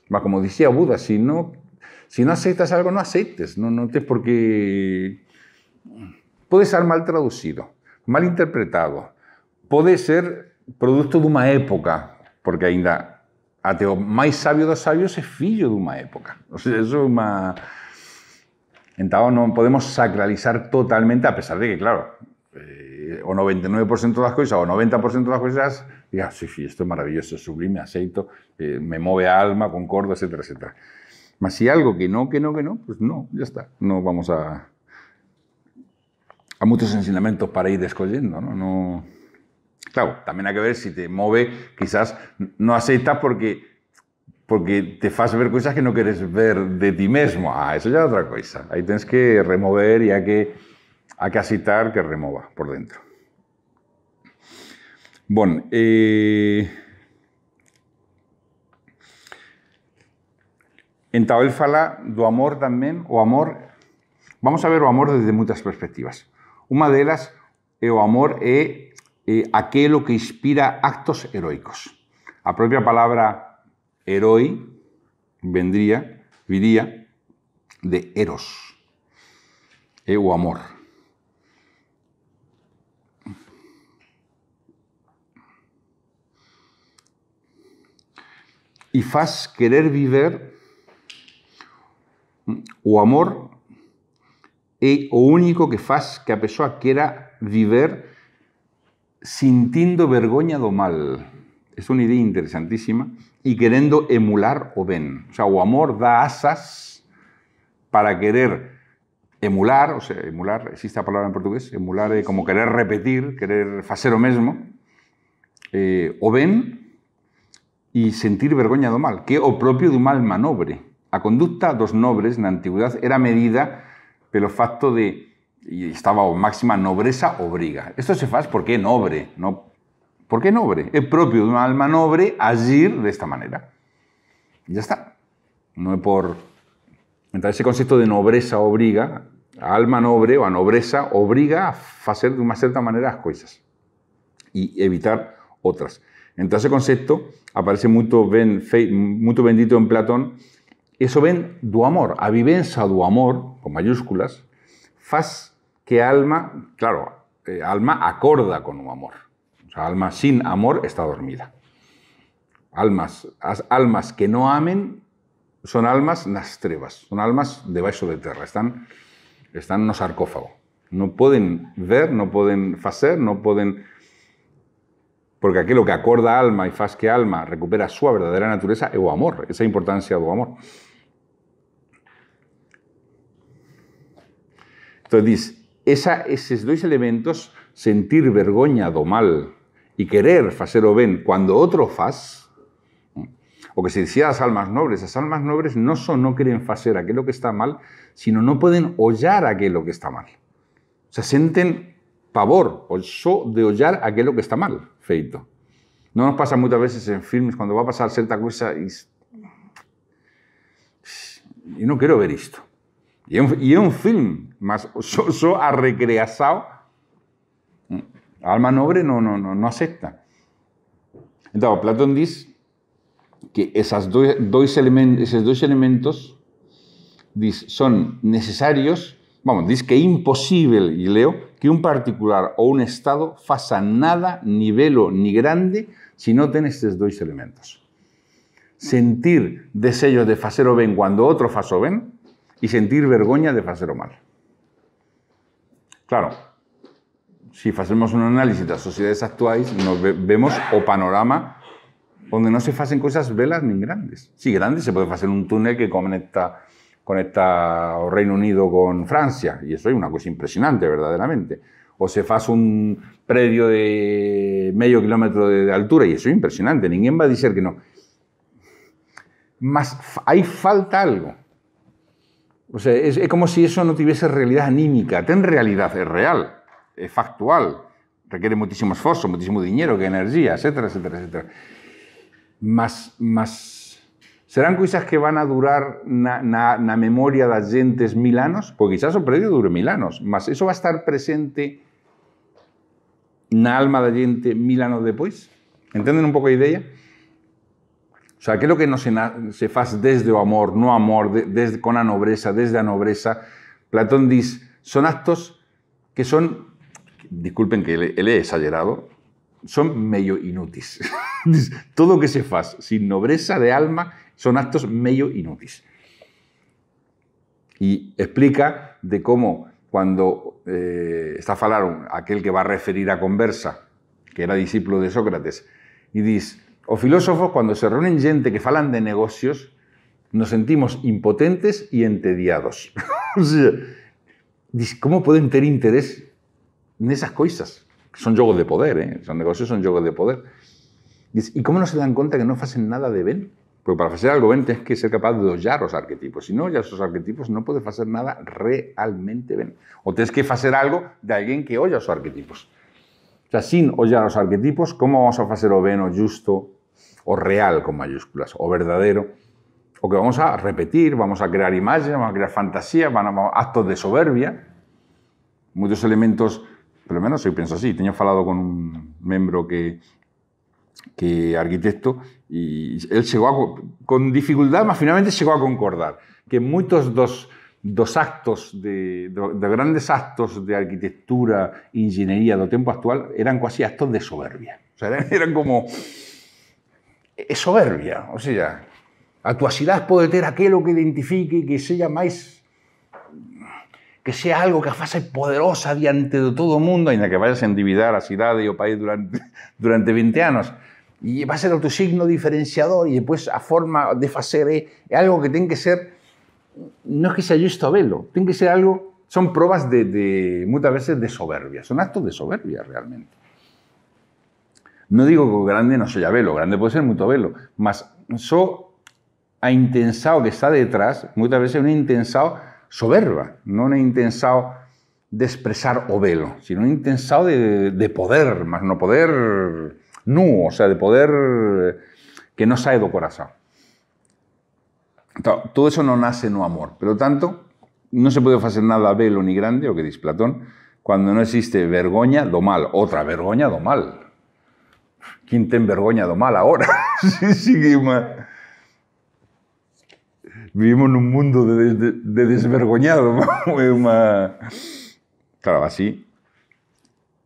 ...pero como decía Buda, si si no aceptas algo, no aceptes... No, no te, porque puede ser mal traducido, mal interpretado, puede ser producto de una época, porque aínda até o máis sabio de sabios é fillo una época. O sea, eso é unha... Entao no podemos sacralizar totalmente, a pesar de que, claro, eh, o 99% las cosas o 90% de las cosas diga, ah, sí, sí, esto es maravilloso, sublime, aceito, eh, me mueve alma, concordo, etcétera, etcétera. Mas si algo que no, que no, que no, pues no, ya está. No vamos a... a muchos ensinamientos para ir descollando, no Claro, también hay que ver si te mueve, quizás no aceptas porque, porque te hace ver cosas que no quieres ver de ti mismo. Ah, eso ya es otra cosa. Ahí tienes que remover y hay que, hay que aceptar que remova por dentro. Bueno, eh, en Taoel el fala do amor también, o amor... Vamos a ver o amor desde muchas perspectivas. Una de ellas o amor e eh, aquello que inspira actos heroicos. La propia palabra héroe vendría, viría de eros, eh, o amor. Y faz querer vivir mm, o amor y eh, o único que faz que a persona quiera vivir sintiendo vergüenza do mal. Es una idea interesantísima. Y queriendo emular o ven, O sea, o amor da asas para querer emular, o sea, emular, existe la palabra en portugués, emular es eh, como querer repetir, querer hacer lo mismo, eh, o ven, y sentir vergüenza do mal, que o propio un mal manobre. A conducta dos nobres la antigüedad era medida pelo facto de y estaba o máxima nobreza obriga. Esto se faz porque es nobre, no, porque nobre. Es propio de un alma nobre agir de esta manera ya está. No es por... Entonces, ese concepto de nobreza obriga, alma nobre o a nobreza obriga a hacer de una cierta manera las cosas y evitar otras. Entonces, ese concepto aparece mucho bendito en Platón. Eso ven eso amor. A vivencia do amor, con mayúsculas, faz que alma, claro, eh, alma acorda con un amor. O sea, alma sin amor está dormida. Almas, almas que no amen son almas las trevas, son almas debajo de tierra, están, están un sarcófago. No pueden ver, no pueden hacer, no pueden... Porque aquello que acorda alma y faz que alma recupera su verdadera naturaleza es o amor, esa importancia del amor. Entonces dice esos dos elementos, sentir vergüenza do mal Y querer hacerlo o cuando Cuando otro faz, o que se decía las almas nobles Las almas nobles no son no quieren hacer aquello que está mal, sino no pueden hollar aquello que está mal. O sea, pavor o eso de hollar aquello que está mal feito. no nos pasa muchas veces en filmes Cuando va a pasar cierta cosa y... Yo no quiero ver esto... Y es un, un film más, yo, recreado, arrecreasado, alma noble no, no, no, no acepta. Entonces, Platón dice que esas dos, elementos, esos dos elementos son necesarios, vamos, dice que es imposible, y leo, que un particular o un Estado faça nada, ni velo, ni grande, si no tiene estos dos elementos. Sentir deseos de hacer o bien cuando otro hace o bien y sentir vergüenza de hacer o mal. Claro, si hacemos un análisis de las sociedades actuales, nos vemos o panorama donde no se hacen cosas velas ni grandes. Si, sí, grandes se puede hacer un túnel que conecta Reino Unido con Francia, y eso es una cosa impresionante, verdaderamente. O se hace un predio de medio kilómetro de altura, y eso es impresionante, nadie va a decir que no. Mas hay falta algo. O sea, es, como si eso no tuviese realidad anímica. Ten realidad, es real, es factual, requiere muchísimo esfuerzo, muchísimo dinero, que energía, etcétera, etcétera, etcétera. ¿Más más. serán cosas que van a durar na, la memoria de gentes mil años? Porque quizás su predio dure mil años. eso va a estar presente en la alma de la gente mil años después? ¿Entienden un poco la idea? O sea, aquello lo que no se, se faz desde o amor, no amor, desde, con la nobreza, desde la nobreza? Platón dice, son actos que son, disculpen que él he exagerado, son medio inútiles. [laughs] Todo lo que se faz sin nobreza de alma son actos medio inútiles. Y explica de cómo cuando eh, está falaron aquel que va a referir a conversa, que era discípulo de Sócrates, y dice, o filósofos, cuando se reúnen gente que falan de negocios, nos sentimos impotentes y entediados. [laughs] ¿cómo pueden tener interés en esas cosas? Son juegos de poder, ¿eh? Son negocios, son juegos de poder. ¿Y cómo no se dan cuenta que no hacen nada de Ben? Porque para hacer algo Ben tienes que ser capaz de hollar los arquetipos. Si no hollas los arquetipos, no puedes hacer nada realmente Ben. O tienes que hacer algo de alguien que olla los arquetipos. O sea, sin hollar los arquetipos, ¿cómo vamos a hacer o Ben o justo o real con mayúsculas, o verdadero, o que vamos a repetir, vamos a crear imágenes, vamos a crear fantasías, van a, actos de soberbia, muchos elementos, por lo menos yo pienso así, tenía falado con un miembro que, que arquitecto y él llegó a, con dificultad, pero finalmente llegó a concordar que muchos dos dos actos, de, de, grandes actos de arquitectura, ingeniería do tiempo actual, eran casi actos de soberbia. O sea, eran como... Es soberbia, o sea, a ciudad puede tener aquello que identifique que sea más, que sea algo que haga poderosa diante de todo el mundo, la que vayas a endividar a ciudad y o país durante, [laughs] durante 20 años, y va a ser otro signo diferenciador y después a forma de hacer é, eh, algo que tiene que ser, no es que sea justo a velo, tiene que ser algo, son pruebas de, muchas veces de soberbia, son actos de soberbia realmente. No digo que grande no sea velo, grande puede ser mucho velo, más eso ha intensado que está detrás, muchas veces un intensado soberba, no un intensado de expresar o velo, sino un intensado de, poder, más no poder nu, o sea, de poder eh, que no sale do corazón. todo eso no nace no amor, por lo tanto no se puede hacer nada velo ni grande, o que dice Platón, cuando no existe vergoña do mal, otra vergoña do mal, ¿Quién te vergüenza do mal ahora [laughs] sí, sí, guima vivimos en un mundo de, de, [laughs] Claro, así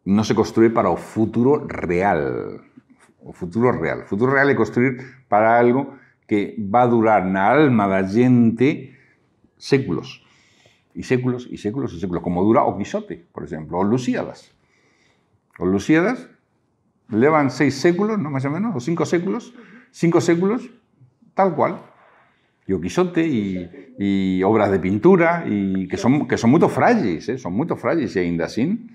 no se construye para un futuro real. O futuro real. futuro real es construir para algo que va a durar na alma da gente séculos. Y séculos, y séculos, y séculos. Como dura o por ejemplo o Lusíadas. o Lusíadas Llevan seis séculos, ¿no? Más o menos, o cinco séculos, cinco séculos, tal cual. Y Quijote y, obras de pintura, y que son, que son muy frágiles, ¿eh? son muy frágiles, y e ainda así.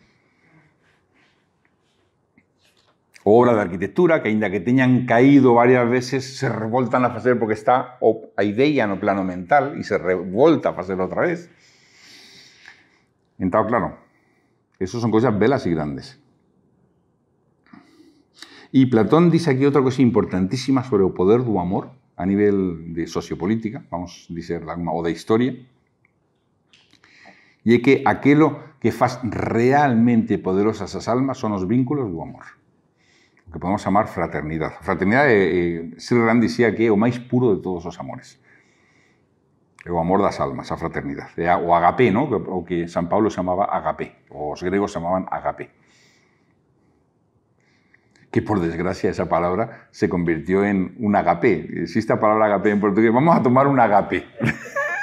obras de arquitectura que ainda que caído varias veces se revoltan a hacer porque está a a en no plano mental y se revolta a hacerlo otra vez. Entonces, claro, eso son cosas velas y grandes. Y Platón dice aquí otra cosa importantísima sobre el poder del amor a nivel de sociopolítica, vamos a decir, o de historia, y es que aquello que hace realmente poderosas esas almas son los vínculos del amor, lo que podemos llamar fraternidad. Fraternidad, eh, eh Sri decía que es el más puro de todos los amores. el amor de las almas, a fraternidad. O Agapé, ¿no? O que San Pablo llamaba agape, o los griegos llamaban agape que por desgracia esa palabra se convirtió en un agape. Existe la palabra agape en portugués, vamos a tomar un agape.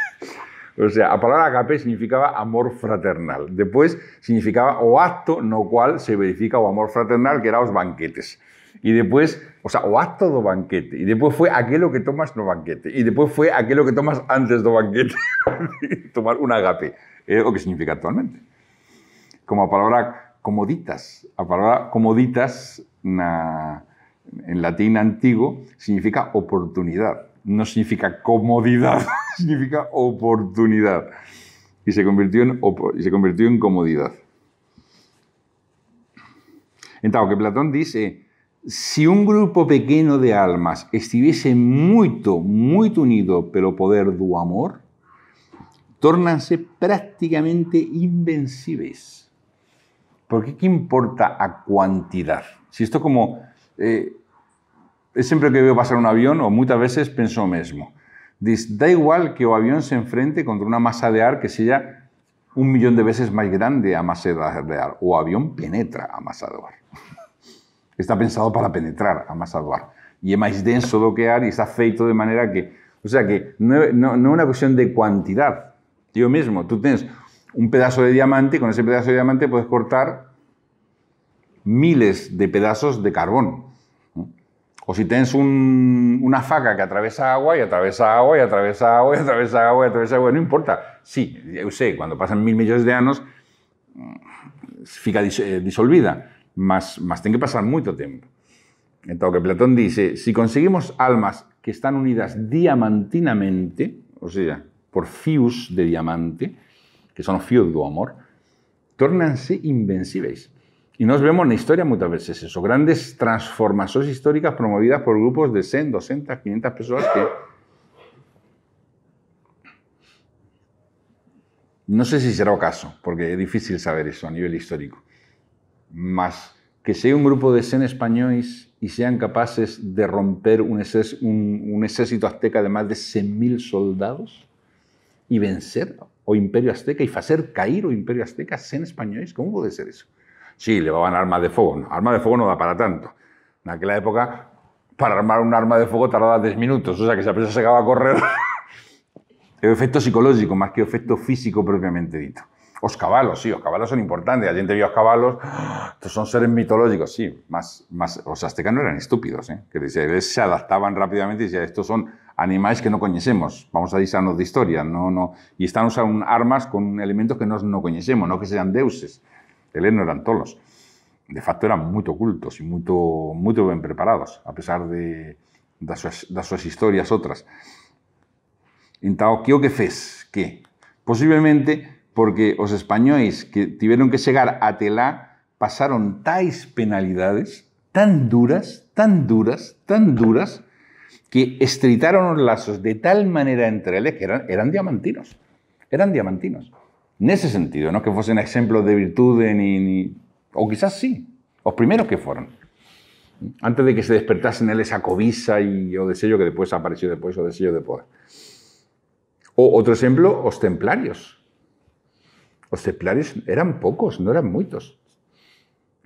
[laughs] o sea, la palabra agape significaba amor fraternal. Después significaba o acto no cual se verifica o amor fraternal, que era los banquetes. Y después, o sea, o acto do banquete. Y después fue aquello que tomas no banquete. Y después fue aquello que tomas antes do banquete. [laughs] Tomar un agape. Es lo que significa actualmente. Como a palabra comoditas. A palabra comoditas en latín antiguo, significa oportunidad. No significa comodidad, [laughs] significa oportunidad. Y se convirtió en, y se convirtió en comodidad. ...entonces que Platón dice, si un grupo pequeño de almas ...estuviese muy muy unido pelo poder du amor, tórnanse prácticamente invencibles... Porque qué importa a cuantidad? Si esto como... Eh, es siempre que veo pasar un avión, o muchas veces, pienso mismo, mismo. da igual que o avión se enfrente contra una masa de ar que sea un millón de veces más grande a masa de ar. O avión penetra a masa de ar. [laughs] Está pensado para penetrar a masa de ar. Y es más denso do que ar y está feito de manera que... O sea que no es una cuestión de cantidad, Yo mismo, tú tienes un pedazo de diamante, y con ese pedazo de diamante puedes cortar miles de pedazos de carbón. O si tienes una faca que atraviesa agua y atravesa agua y atravesa agua y atravesa agua y atravesa agua, no importa. Sí, yo sé, cuando pasan mil millones de años. Mm, fica eh, disolvida, mas, mas tiene que pasar mucho tiempo. Entonces que Platón dice, si conseguimos almas que están unidas diamantinamente, o sea, por fios de diamante, que son los fios de amor, tórnanse invencibles. Y nos vemos en la historia muchas veces eso, grandes transformaciones históricas promovidas por grupos de 100, 200, 500 personas que No sé si será o caso, porque es difícil saber eso a nivel histórico. más que sea un grupo de 100 españoles y sean capaces de romper un, exército, un, azteca de más de 100.000 soldados y vencer o imperio azteca y hacer caer o imperio azteca 100 españoles. ¿Cómo puede ser eso? Sí, llevaban armas de fuego. Arma armas de fuego no da para tanto. En aquella época, para armar un arma de fuego tardaba 10 minutos. O sea, que si persona se acaba a correr... el [laughs] efecto psicológico más que efecto físico propiamente dicho. Los caballos, sí, los caballos son importantes. La gente vio los caballos, ¡ah! estos son seres mitológicos, sí. Más, más, los aztecanos eran estúpidos, ¿eh? que se adaptaban rápidamente y decían, estos son animales que no conocemos, vamos a decirnos de historia, no, no. Y están usando armas con elementos que no, no conocemos, no que sean deuses no eran tolos. De facto eran muy ocultos y muy bien preparados, a pesar de, sus historias otras. Entao, ¿qué o que fez? Que? Posiblemente porque los españoles que tuvieron que llegar a Telá pasaron tais penalidades tan duras, tan duras, tan duras, que estritaron los lazos de tal manera entre ellos que eran diamantinos. Eran diamantinos. En ese sentido, no que fuesen ejemplos de virtudes ni, O quizás sí, los primeros que fueron. Antes de que se despertase en él esa cobiza y o deseo que después apareció después, o deseo de poder. O otro ejemplo, los templarios. Los templarios eran pocos, no eran muchos.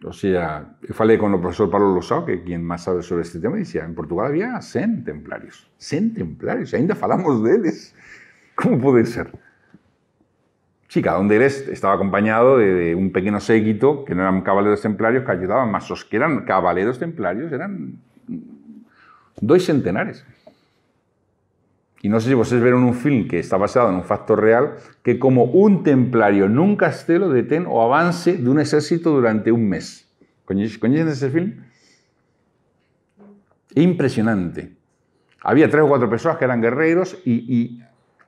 O sea, yo con el profesor Pablo Losao, que quien más sabe sobre este tema, decía, en Portugal había 100 templarios. 100 templarios, ainda falamos de ellos. ¿Cómo puede ser? chica, donde eres estaba acompañado de, un pequeño séquito, que no eran caballeros templarios, que ayudaban más. Los que eran caballeros templarios eran dos centenares. Y no sé si vosotros vieron un film que está basado en un factor real, que como un templario en un castelo detén o avance de un ejército durante un mes. ¿Conocen ese film? Impresionante. Había tres o cuatro personas que eran guerreros y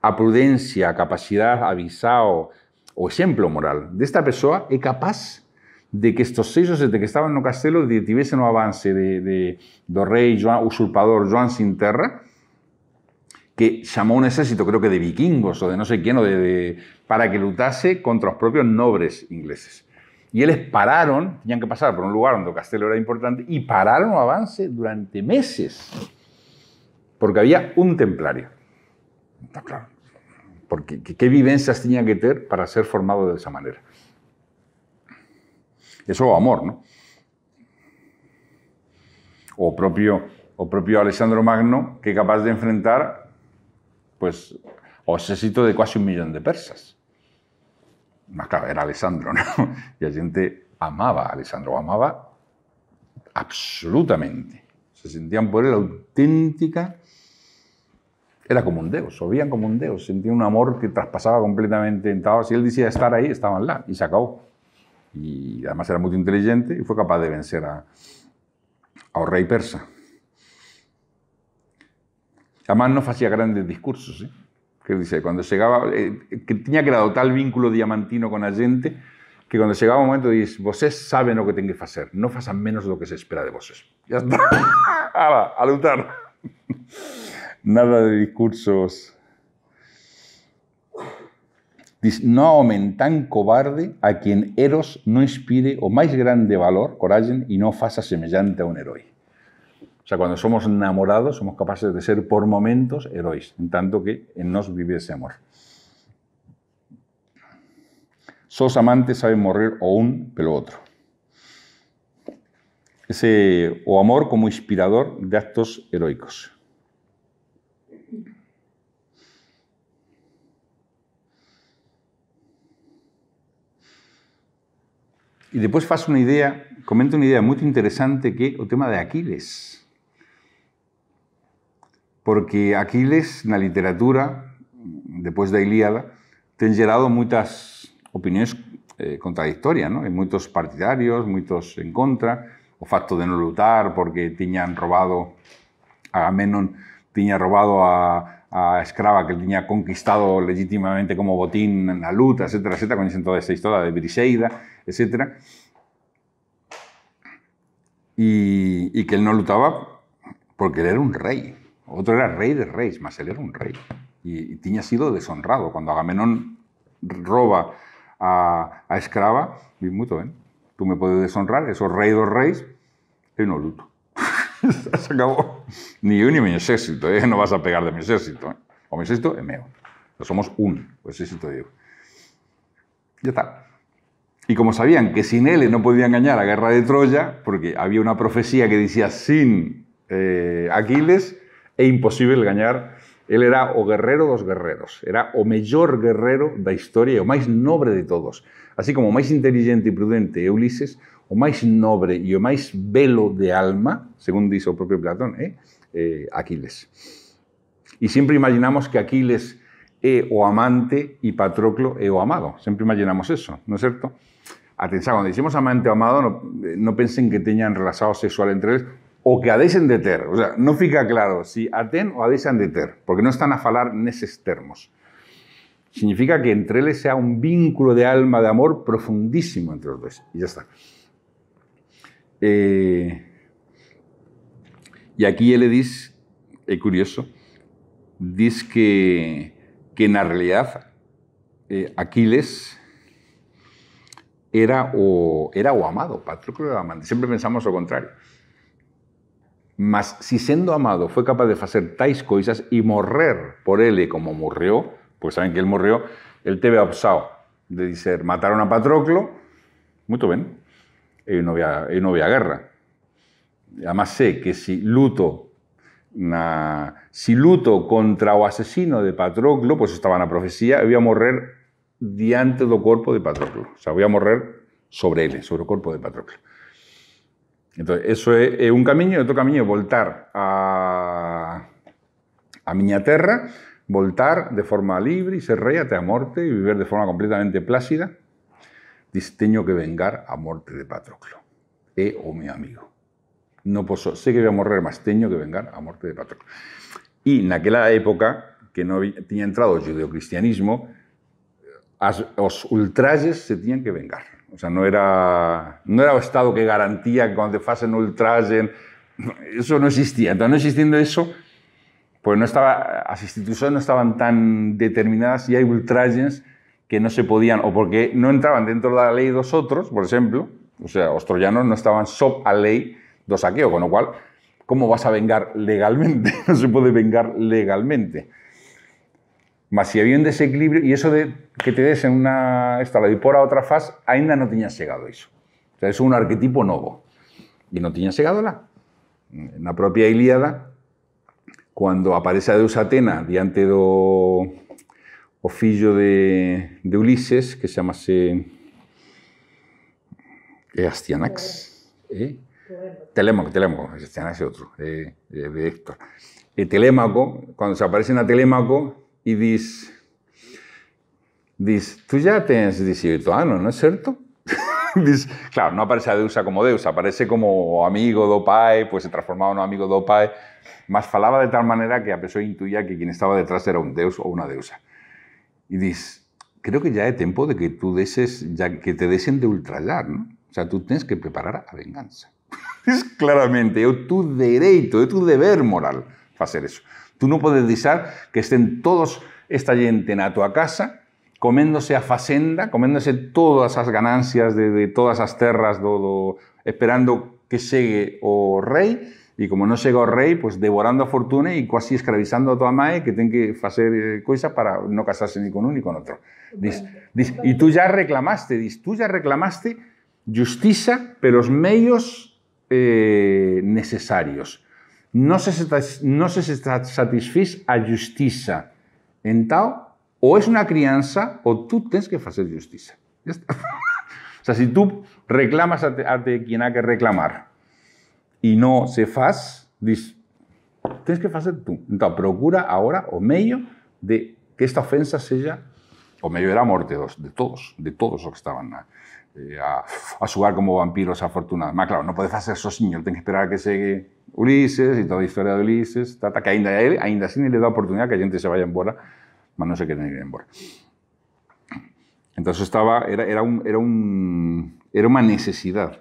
a prudencia, capacidad, avisado o ejemplo moral de esta persona es capaz de que estos sellos desde que estaban en castelo de, un avance de, de, do usurpador Joan sin terra que llamó un exército, creo que de vikingos o de no sé quién o de, para que lutase contra los propios nobles ingleses. Y ellos pararon, tenían que pasar por un lugar donde castelo era importante, y pararon un avance durante meses, porque había un templario. Está claro. Porque qué vivencias tenía que tener para ser formado de esa manera. Eso o amor, ¿no? O propio, o propio Alessandro Magno, que capaz de enfrentar, pues, o necesito de casi un millón de persas. Más claro, era Alessandro, ¿no? [laughs] Y la gente amaba a Alessandro, amaba absolutamente. Se sentían por él auténtica era como un Dios, oían como un Dios, sentía un amor que traspasaba completamente. Entraba, si él decía estar ahí, estaban lá y se acabó. Y además era muy inteligente y fue capaz de vencer a, a rey persa. Además no hacía grandes discursos. ¿eh? Que dice, cuando llegaba, eh, que tenía creado tal vínculo diamantino con la gente que cuando llegaba un momento dice, vosés saben lo que tenéis que hacer, no hagan menos de lo que se espera de vos". Ya está, [laughs] ah, a, la, a nada de discursos. Dice, no aumentan tan cobarde a quien Eros no inspire o más grande valor, coraje, y no faça semejante a un héroe. O sea, cuando somos enamorados, somos capaces de ser por momentos héroes, en tanto que en nos vive ese amor. Sos amantes saben morir o un pelo otro. Ese o amor como inspirador de actos heroicos. Y después comenta una idea comenta una idea muy interesante que es o tema de Aquiles. Porque Aquiles, en la literatura, después de Ilíada, ten gerado muchas muchas opiniones eh, contradictorias, no, muchos partidarios, muchos en contra, o facto de no lutar porque tiñan robado a Agamenón tiña robado a, a escrava que él tenía conquistado legítimamente como botín en la luta, etcétera, etcétera, Conocen toda esta historia de Briseida, etcétera. Y, que él no lutaba porque él era un rey. Otro era rey de reyes, más él era un rey. Y, tenía sido deshonrado. Cuando Agamenón roba a, a escrava, muy bien, tú me puedes deshonrar, eso rey dos reyes, yo no luto. [laughs] se acabó. Ni yo ni mi ejército, ¿eh? no vas a pegar de mi ejército. ¿eh? O mi ejército es mío. Somos un, ejército pues de Dios. Ya está. Y como sabían que sin él no podían ganar la guerra de Troya, porque había una profecía que decía sin eh, Aquiles es imposible ganar él era o de dos guerreros, era o guerrero de la historia e o más nobre de todos. Así como o máis inteligente y e prudente Ulises, o más nobre y e o más velo de alma, según dice o propio Platón, Aquiles. Y siempre imaginamos que Aquiles é o amante y Patroclo é o amado. siempre imaginamos eso, ¿no es cierto? Atención, cuando decimos amante o amado, no, piensen que teñan relación sexual entre ellos, o que a de ter. O sea, no fica claro si aten o adesan de ter, porque no están a falar neses termos. Significa que entre ellos sea un vínculo de alma, de amor profundísimo entre los dos. Y ya está. Eh, y aquí aquí le dice, es curioso, dice que, que la realidad eh, Aquiles era o, era o amado, Patroclo era amante. Siempre pensamos lo contrario. Mas si siendo amado fue capaz de hacer tais cosas y morrer por él como murió, pues saben que él murió, él vea absao de decir, mataron a Patroclo, muy bien, y no había, no había guerra. Además sé que si luto si luto contra o asesino de Patroclo, pues estaba en la profecía, voy a morrer diante del cuerpo de Patroclo. O sea, voy a morrer sobre él, sobre el cuerpo de Patroclo. Entonces, eso es un camino. Otro camino es voltar a, a miña voltar de forma libre y ser rei a morte y vivir de forma completamente plácida, Dice, teño que vengar a muerte de Patroclo. É eh, o oh, mi amigo. Sé que voy que morir, morrer, mas teño que vengar a muerte de Patroclo. Y en aquella época, que no había entrado el judeocristianismo, los ultrajes se tenían que vengar. O sea, no era, no era Estado que garantía que cuando te un Eso no existía. Entonces, no existiendo eso, pues no estaba, las instituciones no estaban tan determinadas y hay ultrajes que no se podían, o porque no entraban dentro de la ley dos otros, por ejemplo, o sea, los troyanos no estaban sob a ley dos saqueo, con lo cual, ¿cómo vas a vengar legalmente? [laughs] no se puede vengar legalmente. Mas si había un desequilibrio, y eso de que te des en una dipora a otra faz, ainda no tenía llegado eso. O sea, eso Es un arquetipo novo. E no tenía llegado la. En la propia Ilíada, cuando aparece a deusa Atena diante do o de, de Ulises, que se llama... Astianax, Telemaco. Telemaco, Telémaco, Astianax es otro. eh, de Héctor. E Telémaco, cuando se aparece a Telémaco, y dices, tú ya ya 18 años, ¿no es cierto? [laughs] claro, no aparece a deusa como deusa, aparece como amigo do pai, pues se transformaba en un amigo do pai, Más, falaba de tal manera que a pesar intuía que quien estaba detrás era un deus o una deusa. Y dices, creo que ya es tiempo de que tú deses, ya que te desen de ultrallar, ¿no? O sea, tú tienes que preparar a venganza. [laughs] es claramente, es tu derecho, es tu deber moral hacer eso. Tú no puedes que estén todos esta gente en tu casa comiéndose a facenda, comiéndose todas las ganancias de, todas las terras esperando que llegue o rey, y como no llega o rey, pues devorando fortuna y casi esclavizando a tu mãe eh, que tiene que hacer eh, cosas para no casarse ni con uno ni con otro. Y tú ya reclamaste, dis, tú ya reclamaste justicia pero los medios eh, necesarios. non se, non se satisfís a justiça. Entao, ou és unha criança ou tu tens que facer justiça. Ja [laughs] está. o sea, si tu reclamas a, te, a te ha que reclamar e non se faz, dis, tens que facer tu. Então, procura agora o meio de que esta ofensa seja o meio era a morte dos, de todos, de todos os que estaban na, Este, a, jugar como vampiros afortunados. Más claro, no puedes hacer eso señor tenés que esperar a que llegue Ulises y toda la historia de Ulises, trata que ainda, él, ainda así le da oportunidad que la gente se vaya embora, más no se quieren ir bora, Entonces estaba, era, era, un, era, era una necesidad.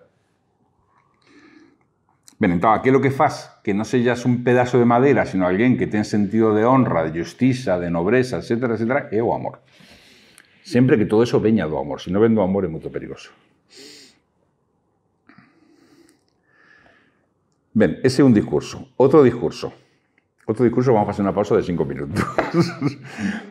Bien, entonces, ¿qué lo que haces? Que no seas un pedazo de madera, sino alguien que tenga sentido de honra, de justicia, de nobleza, etcétera, etcétera, es o amor. Siempre que todo eso veña do amor. si no vendo amor es muy peligroso. Bien, ese es un discurso. Otro discurso. Otro discurso, vamos a hacer una pausa de cinco minutos. [laughs]